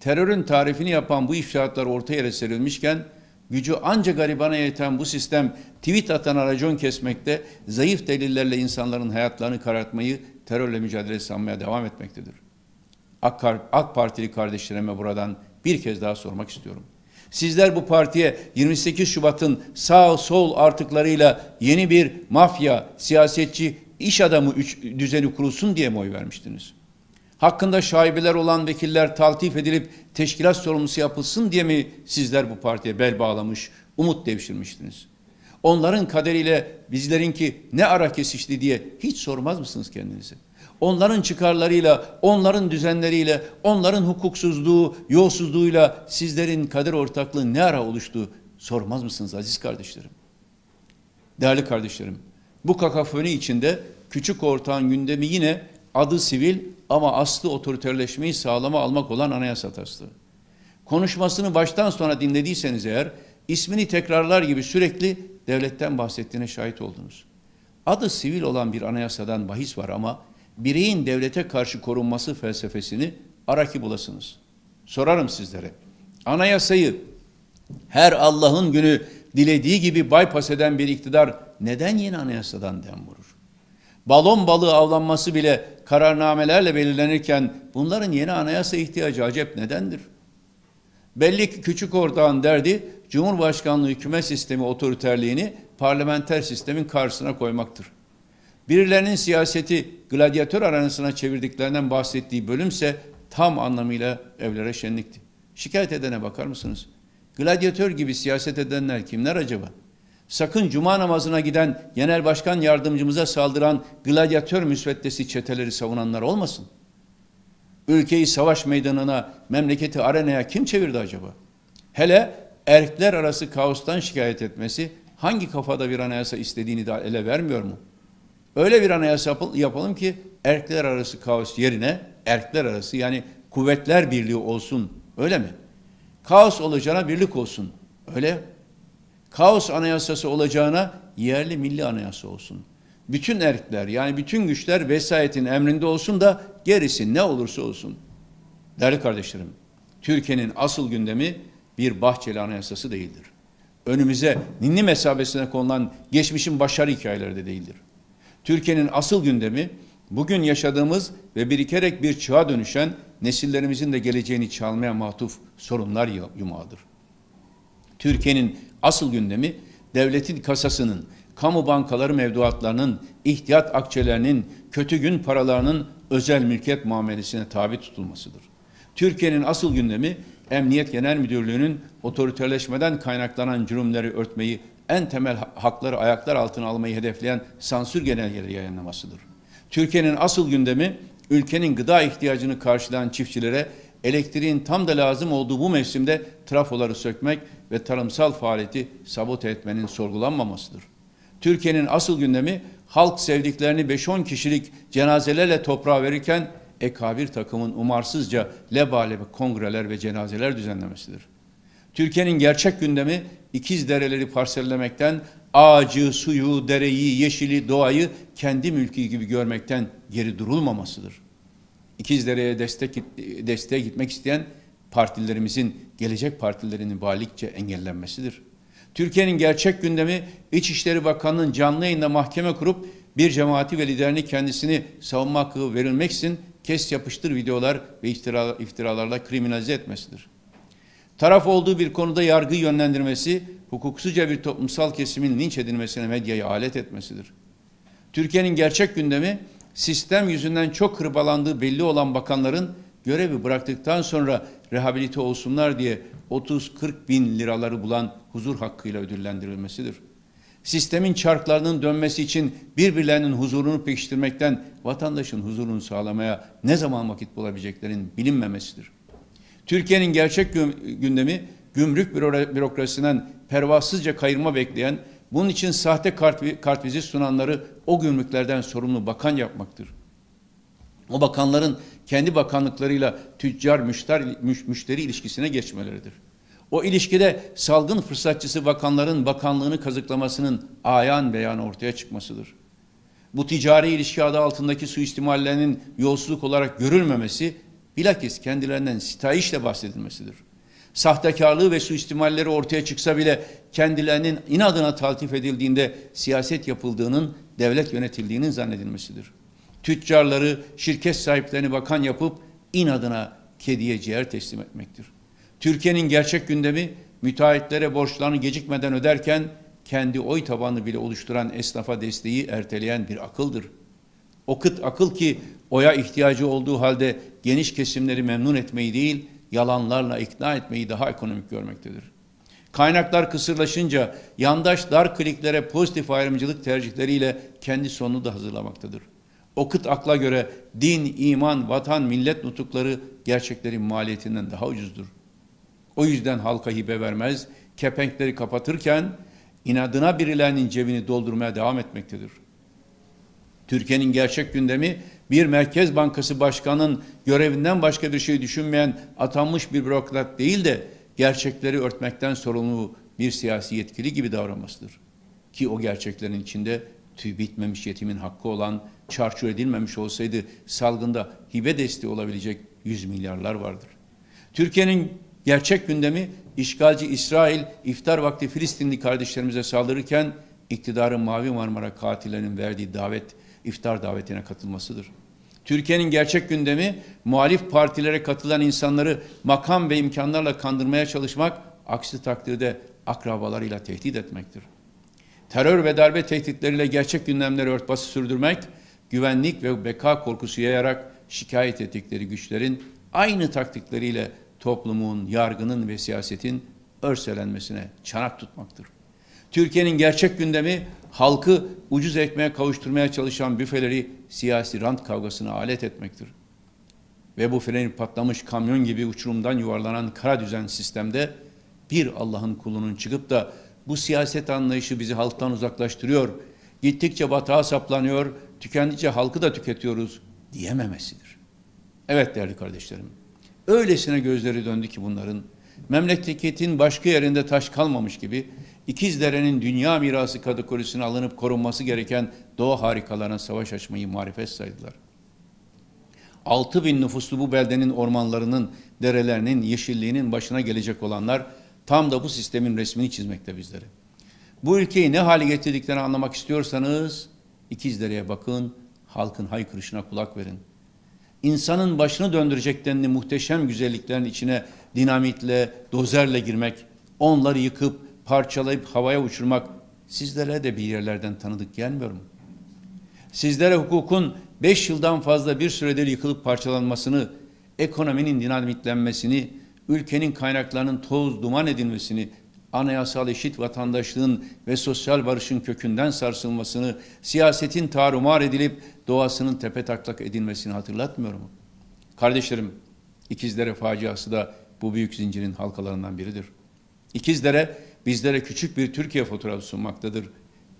Terörün tarifini yapan bu ifşaatlar ortaya yere serilmişken gücü anca garibana yeten bu sistem tweet atana racon kesmekte, zayıf delillerle insanların hayatlarını karartmayı terörle mücadele sanmaya devam etmektedir. AK, AK Partili kardeşlerime buradan bir kez daha sormak istiyorum. Sizler bu partiye 28 Şubat'ın sağ sol artıklarıyla yeni bir mafya, siyasetçi, iş adamı üç, düzeni kurulsun diye mi oy vermiştiniz? Hakkında şaibeler olan vekiller taltif edilip teşkilat sorumlusu yapılsın diye mi sizler bu partiye bel bağlamış, umut devşirmiştiniz? Onların kaderiyle bizlerinki ne ara kesişti diye hiç sormaz mısınız kendinizi? Onların çıkarlarıyla, onların düzenleriyle, onların hukuksuzluğu, yolsuzluğuyla sizlerin kader ortaklığı ne ara oluştu sormaz mısınız aziz kardeşlerim? Değerli kardeşlerim, bu kakafoni içinde küçük ortağın gündemi yine adı sivil ama aslı otoriterleşmeyi sağlama almak olan anayasa taslı. Konuşmasını baştan sona dinlediyseniz eğer ismini tekrarlar gibi sürekli devletten bahsettiğine şahit oldunuz. Adı sivil olan bir anayasadan bahis var ama bireyin devlete karşı korunması felsefesini araki bulasınız. Sorarım sizlere. Anayasayı her Allah'ın günü dilediği gibi bypass eden bir iktidar neden yeni anayasadan dem vurur? Balon balığı avlanması bile kararnamelerle belirlenirken bunların yeni anayasa ihtiyacı acep nedendir? Belli ki küçük ortağın derdi Cumhurbaşkanlığı hükümet sistemi otoriterliğini parlamenter sistemin karşısına koymaktır. Birilerinin siyaseti gladyatör aranasına çevirdiklerinden bahsettiği bölümse tam anlamıyla evlere şenlikti. Şikayet edene bakar mısınız? Gladyatör gibi siyaset edenler kimler acaba? Sakın cuma namazına giden genel başkan yardımcımıza saldıran gladyatör müsveddesi çeteleri savunanlar olmasın. Ülkeyi savaş meydanına, memleketi arenaya kim çevirdi acaba? Hele erkler arası kaostan şikayet etmesi hangi kafada bir anayasa istediğini de ele vermiyor mu? Öyle bir anayasa yapalım ki erkler arası kaos yerine erkler arası yani kuvvetler birliği olsun. Öyle mi? Kaos olacağına birlik olsun. Öyle kaos anayasası olacağına yerli milli anayasa olsun. Bütün erkler yani bütün güçler vesayetin emrinde olsun da gerisi ne olursa olsun. Değerli kardeşlerim, Türkiye'nin asıl gündemi bir Bahçeli Anayasası değildir. Önümüze ninni mesabesine konulan geçmişin başarı hikayeleri de değildir. Türkiye'nin asıl gündemi bugün yaşadığımız ve birikerek bir çığa dönüşen nesillerimizin de geleceğini çalmaya matuf sorunlar yumağıdır. Türkiye'nin asıl gündemi devletin kasasının, kamu bankaları mevduatlarının, ihtiyat akçelerinin, kötü gün paralarının özel mülkiyet muamelesine tabi tutulmasıdır. Türkiye'nin asıl gündemi Emniyet Genel Müdürlüğü'nün otoriterleşmeden kaynaklanan cürümleri örtmeyi, en temel hakları ayaklar altına almayı hedefleyen sansür genelgeleri yayınlamasıdır. Türkiye'nin asıl gündemi ülkenin gıda ihtiyacını karşılayan çiftçilere elektriğin tam da lazım olduğu bu mevsimde trafoları sökmek ve tarımsal faaliyeti sabote etmenin sorgulanmamasıdır. Türkiye'nin asıl gündemi halk sevdiklerini 5-10 kişilik cenazelerle toprağa verirken ekabir takımın umarsızca lebalebe kongreler ve cenazeler düzenlemesidir. Türkiye'nin gerçek gündemi ikiz dereleri parsellemekten, ağacı, suyu, dereyi, yeşili, doğayı kendi mülkü gibi görmekten geri durulmamasıdır. İkizdere'ye destek, e, desteğe gitmek isteyen partilerimizin gelecek partilerinin valilikçe engellenmesidir. Türkiye'nin gerçek gündemi İçişleri Bakanı'nın canlı yayında mahkeme kurup bir cemaati ve liderini kendisini savunma hakkı verilmeksin kes yapıştır videolar ve iftira, iftiralarla kriminalize etmesidir. Taraf olduğu bir konuda yargı yönlendirmesi, hukuksuzca bir toplumsal kesimin linç edilmesine medyayı alet etmesidir. Türkiye'nin gerçek gündemi sistem yüzünden çok hırpalandığı belli olan bakanların görevi bıraktıktan sonra rehabilite olsunlar diye 30-40 bin liraları bulan huzur hakkıyla ödüllendirilmesidir. Sistemin çarklarının dönmesi için birbirlerinin huzurunu pekiştirmekten vatandaşın huzurunu sağlamaya ne zaman vakit bulabileceklerin bilinmemesidir. Türkiye'nin gerçek gündemi gümrük bürokrasisinden pervasızca kayırma bekleyen, bunun için sahte kart, kart sunanları o gümrüklerden sorumlu bakan yapmaktır. O bakanların kendi bakanlıklarıyla tüccar müşteri, müşteri ilişkisine geçmeleridir. O ilişkide salgın fırsatçısı bakanların bakanlığını kazıklamasının ayan beyan ortaya çıkmasıdır. Bu ticari ilişki adı altındaki suistimallerinin yolsuzluk olarak görülmemesi bilakis kendilerinden sitayişle bahsedilmesidir. Sahtekarlığı ve suistimalleri ortaya çıksa bile kendilerinin inadına taltif edildiğinde siyaset yapıldığının, devlet yönetildiğinin zannedilmesidir. Tüccarları, şirket sahiplerini bakan yapıp inadına kediye ciğer teslim etmektir. Türkiye'nin gerçek gündemi müteahhitlere borçlarını gecikmeden öderken kendi oy tabanını bile oluşturan esnafa desteği erteleyen bir akıldır. O kıt akıl ki oya ihtiyacı olduğu halde geniş kesimleri memnun etmeyi değil, yalanlarla ikna etmeyi daha ekonomik görmektedir. Kaynaklar kısırlaşınca yandaş dar kliklere pozitif ayrımcılık tercihleriyle kendi sonunu da hazırlamaktadır. O kıt akla göre din, iman, vatan, millet nutukları gerçeklerin maliyetinden daha ucuzdur. O yüzden halka hibe vermez, kepenkleri kapatırken inadına birilerinin cebini doldurmaya devam etmektedir. Türkiye'nin gerçek gündemi bir Merkez Bankası başkanının görevinden başka bir şey düşünmeyen atanmış bir bürokrat değil de gerçekleri örtmekten sorumlu bir siyasi yetkili gibi davranmasıdır. Ki o gerçeklerin içinde tüy bitmemiş yetimin hakkı olan, çarçur edilmemiş olsaydı salgında hibe desteği olabilecek yüz milyarlar vardır. Türkiye'nin gerçek gündemi işgalci İsrail iftar vakti Filistinli kardeşlerimize saldırırken iktidarın Mavi Marmara katillerinin verdiği davet iftar davetine katılmasıdır. Türkiye'nin gerçek gündemi muhalif partilere katılan insanları makam ve imkanlarla kandırmaya çalışmak, aksi takdirde akrabalarıyla tehdit etmektir terör ve darbe tehditleriyle gerçek gündemleri örtbası sürdürmek, güvenlik ve beka korkusu yayarak şikayet ettikleri güçlerin aynı taktikleriyle toplumun, yargının ve siyasetin örselenmesine çanak tutmaktır. Türkiye'nin gerçek gündemi halkı ucuz ekmeğe kavuşturmaya çalışan büfeleri siyasi rant kavgasına alet etmektir. Ve bu freni patlamış kamyon gibi uçurumdan yuvarlanan kara düzen sistemde bir Allah'ın kulunun çıkıp da bu siyaset anlayışı bizi halktan uzaklaştırıyor. Gittikçe batağa saplanıyor, tükendikçe halkı da tüketiyoruz diyememesidir. Evet değerli kardeşlerim. Öylesine gözleri döndü ki bunların memleketin başka yerinde taş kalmamış gibi İkizdere'nin dünya mirası kategorisine alınıp korunması gereken doğa harikalarına savaş açmayı marifet saydılar. 6 bin nüfuslu bu beldenin ormanlarının, derelerinin, yeşilliğinin başına gelecek olanlar Tam da bu sistemin resmini çizmekte bizlere. Bu ülkeyi ne hale getirdiklerini anlamak istiyorsanız İkizdere'ye bakın, halkın haykırışına kulak verin. İnsanın başını döndüreceklerini muhteşem güzelliklerin içine dinamitle, dozerle girmek, onları yıkıp, parçalayıp havaya uçurmak sizlere de bir yerlerden tanıdık gelmiyor mu? Sizlere hukukun beş yıldan fazla bir süredir yıkılıp parçalanmasını, ekonominin dinamitlenmesini, ülkenin kaynaklarının toz duman edilmesini, anayasal eşit vatandaşlığın ve sosyal barışın kökünden sarsılmasını, siyasetin tarumar edilip doğasının tepe taklak edilmesini hatırlatmıyor mu? Kardeşlerim, İkizdere faciası da bu büyük zincirin halkalarından biridir. İkizdere bizlere küçük bir Türkiye fotoğrafı sunmaktadır.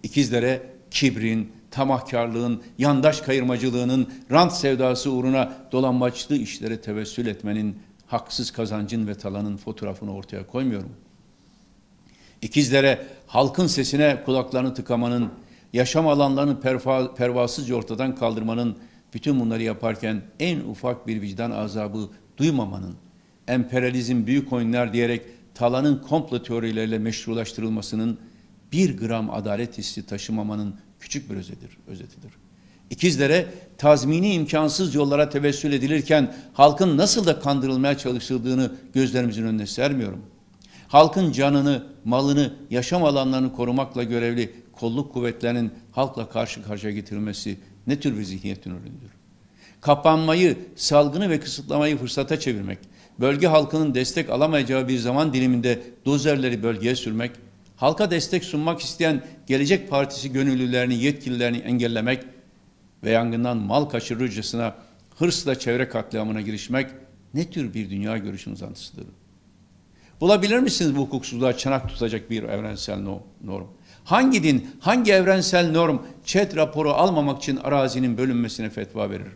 İkizdere kibrin, tamahkarlığın, yandaş kayırmacılığının, rant sevdası uğruna dolanmaçlı işlere tevessül etmenin haksız kazancın ve talanın fotoğrafını ortaya koymuyorum. İkizlere halkın sesine kulaklarını tıkamanın, yaşam alanlarını perva, pervasızca ortadan kaldırmanın, bütün bunları yaparken en ufak bir vicdan azabı duymamanın, emperyalizm büyük oyunlar diyerek talanın komplo teorileriyle meşrulaştırılmasının bir gram adalet hissi taşımamanın küçük bir özetidir. özetidir. İkizlere tazmini imkansız yollara tevessül edilirken halkın nasıl da kandırılmaya çalışıldığını gözlerimizin önüne sermiyorum. Halkın canını, malını, yaşam alanlarını korumakla görevli kolluk kuvvetlerinin halkla karşı karşıya getirilmesi ne tür bir zihniyetin ürünüdür? Kapanmayı, salgını ve kısıtlamayı fırsata çevirmek, bölge halkının destek alamayacağı bir zaman diliminde dozerleri bölgeye sürmek, halka destek sunmak isteyen Gelecek Partisi gönüllülerini, yetkililerini engellemek, ve yangından mal kaçırırcasına hırsla çevre katliamına girişmek ne tür bir dünya görüşünün uzantısıdır? Bulabilir misiniz bu hukuksuzluğa çanak tutacak bir evrensel norm? Hangi din, hangi evrensel norm ÇED raporu almamak için arazinin bölünmesine fetva verir?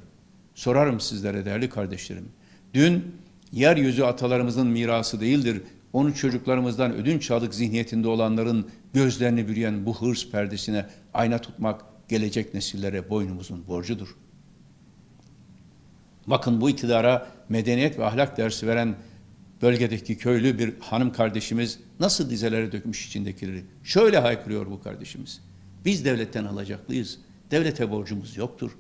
Sorarım sizlere değerli kardeşlerim. Dün yeryüzü atalarımızın mirası değildir. Onu çocuklarımızdan ödünç aldık zihniyetinde olanların gözlerini büyüyen bu hırs perdesine ayna tutmak gelecek nesillere boynumuzun borcudur. Bakın bu iktidara medeniyet ve ahlak dersi veren bölgedeki köylü bir hanım kardeşimiz nasıl dizelere dökmüş içindekileri. Şöyle haykırıyor bu kardeşimiz. Biz devletten alacaklıyız. Devlete borcumuz yoktur.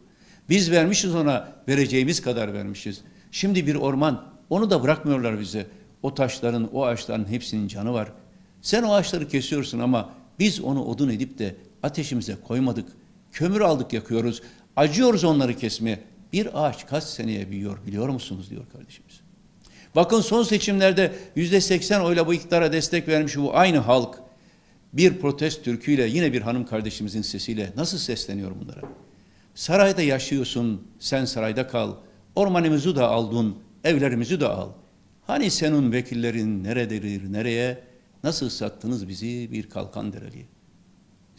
Biz vermişiz ona vereceğimiz kadar vermişiz. Şimdi bir orman onu da bırakmıyorlar bize. O taşların, o ağaçların hepsinin canı var. Sen o ağaçları kesiyorsun ama biz onu odun edip de ateşimize koymadık. Kömür aldık yakıyoruz. Acıyoruz onları kesmeye. Bir ağaç kaç seneye büyüyor biliyor musunuz diyor kardeşimiz. Bakın son seçimlerde yüzde seksen oyla bu iktidara destek vermiş bu aynı halk. Bir protest türküyle yine bir hanım kardeşimizin sesiyle nasıl sesleniyor bunlara? Sarayda yaşıyorsun, sen sarayda kal. Ormanımızı da aldın, evlerimizi de al. Hani senin vekillerin nerededir, nereye? Nasıl sattınız bizi bir kalkan dereliğe?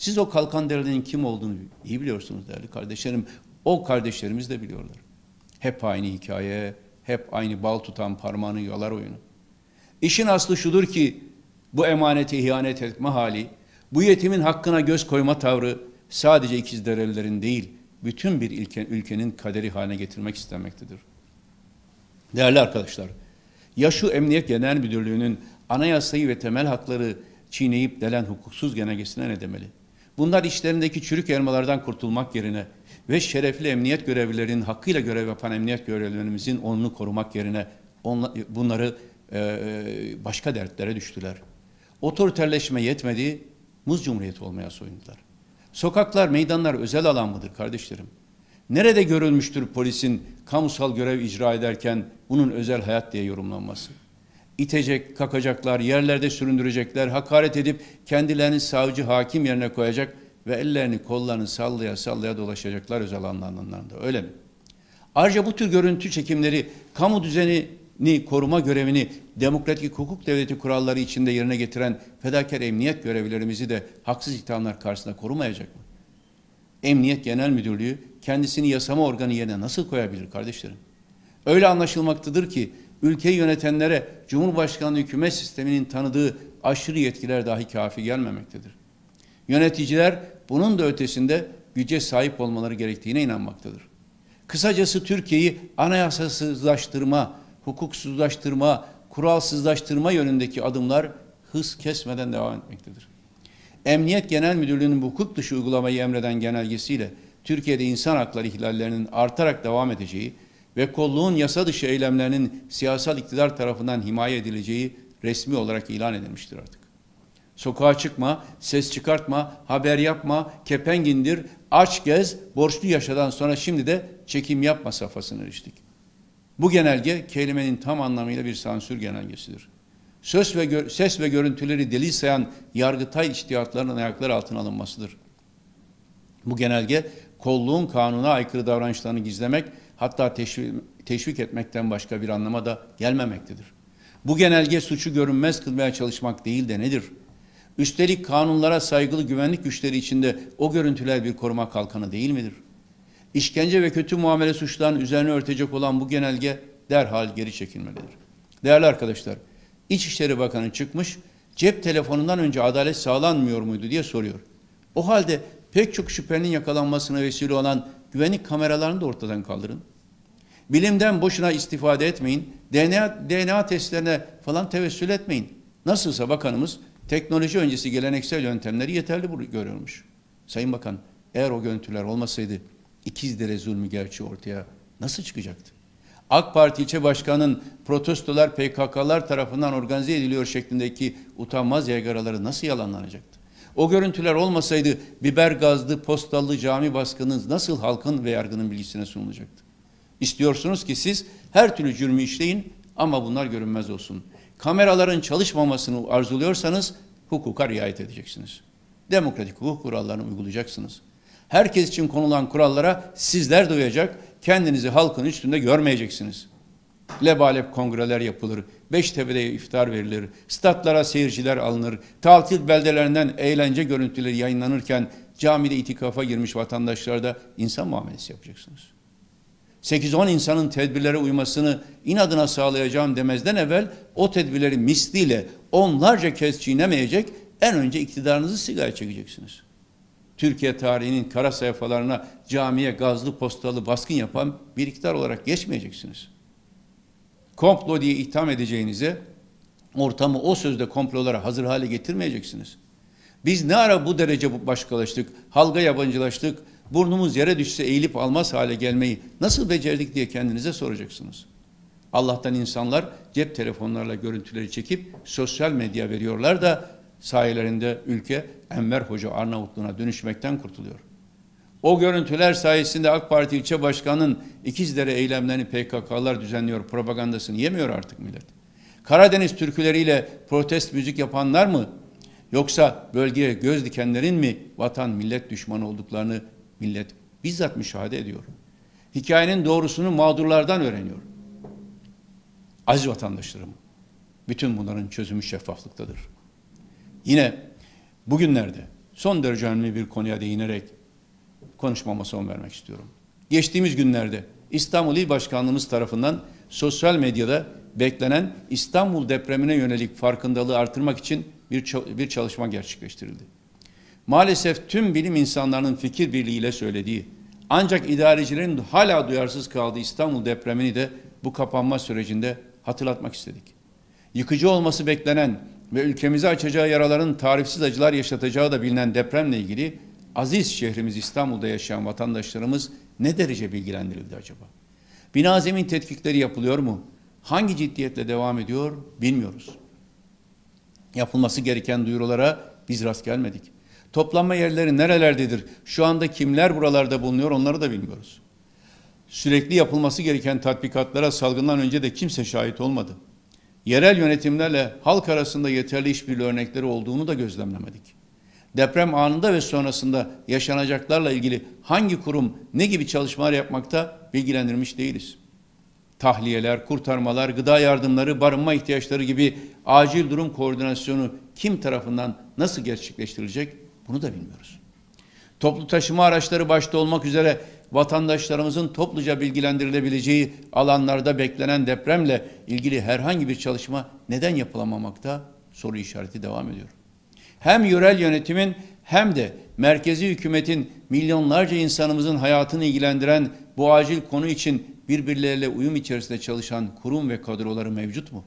Siz o kalkan derenin kim olduğunu iyi biliyorsunuz değerli kardeşlerim. O kardeşlerimiz de biliyorlar. Hep aynı hikaye, hep aynı bal tutan parmağını yalar oyunu. İşin aslı şudur ki bu emanete ihanet etme hali, bu yetimin hakkına göz koyma tavrı sadece ikiz derelilerin değil, bütün bir ilke, ülkenin kaderi haline getirmek istenmektedir. Değerli arkadaşlar, ya şu Emniyet Genel Müdürlüğü'nün anayasayı ve temel hakları çiğneyip delen hukuksuz genelgesine ne demeli? Bunlar işlerindeki çürük elmalardan kurtulmak yerine ve şerefli emniyet görevlilerinin hakkıyla görev yapan emniyet görevlilerimizin onunu korumak yerine onla, bunları e, e, başka dertlere düştüler. Otoriterleşme yetmedi, muz cumhuriyeti olmaya soyundular. Sokaklar, meydanlar özel alan mıdır kardeşlerim? Nerede görülmüştür polisin kamusal görev icra ederken bunun özel hayat diye yorumlanması? itecek, kakacaklar, yerlerde süründürecekler, hakaret edip kendilerini savcı hakim yerine koyacak ve ellerini kollarını sallaya sallaya dolaşacaklar özel alanlarında. Öyle mi? Ayrıca bu tür görüntü çekimleri kamu düzenini koruma görevini demokratik hukuk devleti kuralları içinde yerine getiren fedakar emniyet görevlilerimizi de haksız ithamlar karşısında korumayacak mı? Emniyet Genel Müdürlüğü kendisini yasama organı yerine nasıl koyabilir kardeşlerim? Öyle anlaşılmaktadır ki ülkeyi yönetenlere Cumhurbaşkanlığı hükümet sisteminin tanıdığı aşırı yetkiler dahi kafi gelmemektedir. Yöneticiler bunun da ötesinde güce sahip olmaları gerektiğine inanmaktadır. Kısacası Türkiye'yi anayasasızlaştırma, hukuksuzlaştırma, kuralsızlaştırma yönündeki adımlar hız kesmeden devam etmektedir. Emniyet Genel Müdürlüğü'nün bu hukuk dışı uygulamayı emreden genelgesiyle Türkiye'de insan hakları ihlallerinin artarak devam edeceği ve kolluğun yasa dışı eylemlerinin siyasal iktidar tarafından himaye edileceği resmi olarak ilan edilmiştir artık. Sokağa çıkma, ses çıkartma, haber yapma, kepenk indir, aç gez, borçlu yaşadan sonra şimdi de çekim yapma safhasına eriştik. Bu genelge kelimenin tam anlamıyla bir sansür genelgesidir. Söz ve ses ve görüntüleri delil sayan yargıtay içtihatlarının ayaklar altına alınmasıdır. Bu genelge kolluğun kanuna aykırı davranışlarını gizlemek hatta teşvik, teşvik etmekten başka bir anlama da gelmemektedir. Bu genelge suçu görünmez kılmaya çalışmak değil de nedir? Üstelik kanunlara saygılı güvenlik güçleri içinde o görüntüler bir koruma kalkanı değil midir? İşkence ve kötü muamele suçlarının üzerine örtecek olan bu genelge derhal geri çekilmelidir. Değerli arkadaşlar, İçişleri Bakanı çıkmış, cep telefonundan önce adalet sağlanmıyor muydu diye soruyor. O halde pek çok şüphenin yakalanmasına vesile olan güvenlik kameralarını da ortadan kaldırın. Bilimden boşuna istifade etmeyin. DNA, DNA testlerine falan tevessül etmeyin. Nasılsa bakanımız teknoloji öncesi geleneksel yöntemleri yeterli görüyormuş. Sayın Bakan eğer o görüntüler olmasaydı İkizdere zulmü gerçeği ortaya nasıl çıkacaktı? AK Parti ilçe başkanının protestolar PKK'lar tarafından organize ediliyor şeklindeki utanmaz yaygaraları nasıl yalanlanacaktı? O görüntüler olmasaydı biber gazlı, postallı cami baskınız nasıl halkın ve yargının bilgisine sunulacaktı? İstiyorsunuz ki siz her türlü cürmü işleyin ama bunlar görünmez olsun. Kameraların çalışmamasını arzuluyorsanız hukuka riayet edeceksiniz. Demokratik hukuk kurallarını uygulayacaksınız. Herkes için konulan kurallara sizler duyacak, kendinizi halkın üstünde görmeyeceksiniz. Lebalep kongreler yapılır, Beştepe'de iftar verilir, statlara seyirciler alınır, tatil beldelerinden eğlence görüntüleri yayınlanırken camide itikafa girmiş vatandaşlarda insan muamelesi yapacaksınız. 8-10 insanın tedbirlere uymasını inadına sağlayacağım demezden evvel o tedbirleri misliyle onlarca kez çiğnemeyecek en önce iktidarınızı sigara çekeceksiniz. Türkiye tarihinin kara sayfalarına camiye gazlı postalı baskın yapan bir iktidar olarak geçmeyeceksiniz. Komplo diye itham edeceğinize ortamı o sözde komplolara hazır hale getirmeyeceksiniz. Biz ne ara bu derece başkalaştık, halga yabancılaştık, Burnumuz yere düşse eğilip almaz hale gelmeyi nasıl becerdik diye kendinize soracaksınız. Allah'tan insanlar cep telefonlarıyla görüntüleri çekip sosyal medya veriyorlar da sayelerinde ülke Enver Hoca Arnavutluğuna dönüşmekten kurtuluyor. O görüntüler sayesinde AK Parti ilçe başkanının ikizlere eylemlerini PKK'lar düzenliyor propagandasını yemiyor artık millet. Karadeniz türküleriyle protest müzik yapanlar mı yoksa bölgeye göz dikenlerin mi vatan millet düşmanı olduklarını millet bizzat müşahede ediyor. Hikayenin doğrusunu mağdurlardan öğreniyor. Aziz vatandaşlarım, bütün bunların çözümü şeffaflıktadır. Yine bugünlerde son derece önemli bir konuya değinerek konuşmama son vermek istiyorum. Geçtiğimiz günlerde İstanbul İl Başkanlığımız tarafından sosyal medyada beklenen İstanbul depremine yönelik farkındalığı artırmak için bir, bir çalışma gerçekleştirildi maalesef tüm bilim insanlarının fikir birliğiyle söylediği, ancak idarecilerin hala duyarsız kaldığı İstanbul depremini de bu kapanma sürecinde hatırlatmak istedik. Yıkıcı olması beklenen ve ülkemize açacağı yaraların tarifsiz acılar yaşatacağı da bilinen depremle ilgili aziz şehrimiz İstanbul'da yaşayan vatandaşlarımız ne derece bilgilendirildi acaba? Bina zemin tetkikleri yapılıyor mu? Hangi ciddiyetle devam ediyor bilmiyoruz. Yapılması gereken duyurulara biz rast gelmedik. Toplanma yerleri nerelerdedir? Şu anda kimler buralarda bulunuyor onları da bilmiyoruz. Sürekli yapılması gereken tatbikatlara salgından önce de kimse şahit olmadı. Yerel yönetimlerle halk arasında yeterli işbirliği örnekleri olduğunu da gözlemlemedik. Deprem anında ve sonrasında yaşanacaklarla ilgili hangi kurum ne gibi çalışmalar yapmakta bilgilendirmiş değiliz. Tahliyeler, kurtarmalar, gıda yardımları, barınma ihtiyaçları gibi acil durum koordinasyonu kim tarafından nasıl gerçekleştirilecek bunu da bilmiyoruz. Toplu taşıma araçları başta olmak üzere vatandaşlarımızın topluca bilgilendirilebileceği alanlarda beklenen depremle ilgili herhangi bir çalışma neden yapılamamakta soru işareti devam ediyor. Hem yörel yönetimin hem de merkezi hükümetin milyonlarca insanımızın hayatını ilgilendiren bu acil konu için birbirleriyle uyum içerisinde çalışan kurum ve kadroları mevcut mu?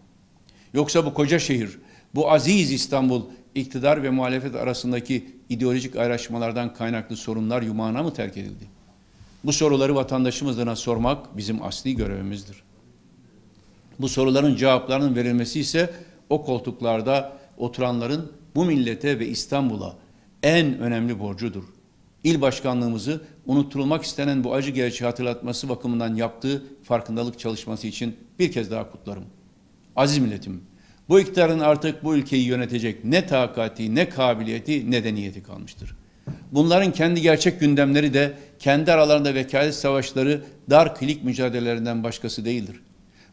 Yoksa bu koca şehir, bu aziz İstanbul iktidar ve muhalefet arasındaki ideolojik araştırmalardan kaynaklı sorunlar yumağına mı terk edildi? Bu soruları vatandaşımızdan sormak bizim asli görevimizdir. Bu soruların cevaplarının verilmesi ise o koltuklarda oturanların bu millete ve İstanbul'a en önemli borcudur. İl başkanlığımızı unutturulmak istenen bu acı gerçeği hatırlatması bakımından yaptığı farkındalık çalışması için bir kez daha kutlarım. Aziz milletim, bu iktidarın artık bu ülkeyi yönetecek ne takati, ne kabiliyeti, ne de niyeti kalmıştır. Bunların kendi gerçek gündemleri de kendi aralarında vekalet savaşları, dar klik mücadelelerinden başkası değildir.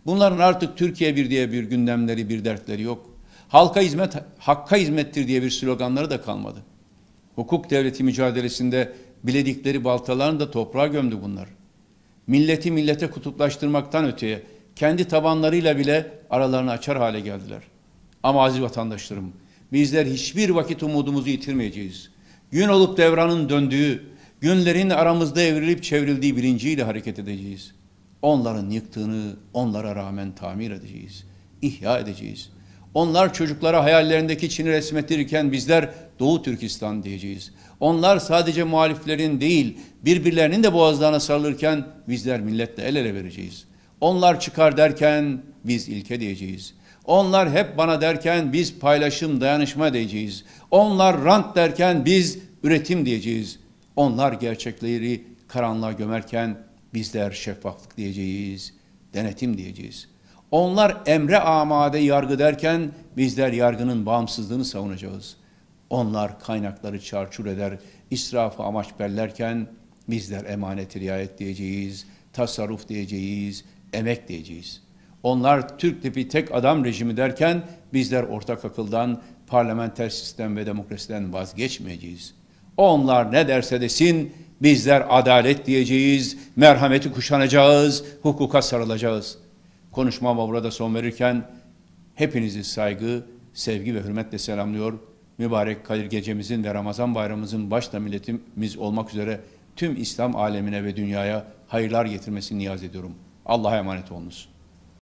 Bunların artık Türkiye bir diye bir gündemleri, bir dertleri yok. Halka hizmet, hakka hizmettir diye bir sloganları da kalmadı. Hukuk devleti mücadelesinde biledikleri baltalarını da toprağa gömdü bunlar. Milleti millete kutuplaştırmaktan öteye kendi tabanlarıyla bile aralarını açar hale geldiler. Ama aziz vatandaşlarım, bizler hiçbir vakit umudumuzu yitirmeyeceğiz. Gün olup devranın döndüğü, günlerin aramızda evrilip çevrildiği bilinciyle hareket edeceğiz. Onların yıktığını onlara rağmen tamir edeceğiz, ihya edeceğiz. Onlar çocuklara hayallerindeki Çin'i resmettirirken bizler Doğu Türkistan diyeceğiz. Onlar sadece muhaliflerin değil, birbirlerinin de boğazlarına sarılırken bizler milletle el ele vereceğiz.'' Onlar çıkar derken biz ilke diyeceğiz. Onlar hep bana derken biz paylaşım, dayanışma diyeceğiz. Onlar rant derken biz üretim diyeceğiz. Onlar gerçekleri karanlığa gömerken bizler şeffaflık diyeceğiz, denetim diyeceğiz. Onlar emre amade yargı derken bizler yargının bağımsızlığını savunacağız. Onlar kaynakları çarçur eder, israfı amaç bellerken bizler emaneti riayet diyeceğiz, tasarruf diyeceğiz, emek diyeceğiz. Onlar Türk tipi tek adam rejimi derken bizler ortak akıldan, parlamenter sistem ve demokrasiden vazgeçmeyeceğiz. Onlar ne derse desin bizler adalet diyeceğiz, merhameti kuşanacağız, hukuka sarılacağız. Konuşmama burada son verirken hepinizi saygı, sevgi ve hürmetle selamlıyor. Mübarek Kadir gecemizin ve Ramazan bayramımızın başta milletimiz olmak üzere tüm İslam alemine ve dünyaya hayırlar getirmesini niyaz ediyorum.'' Allah'a emanet olunuz.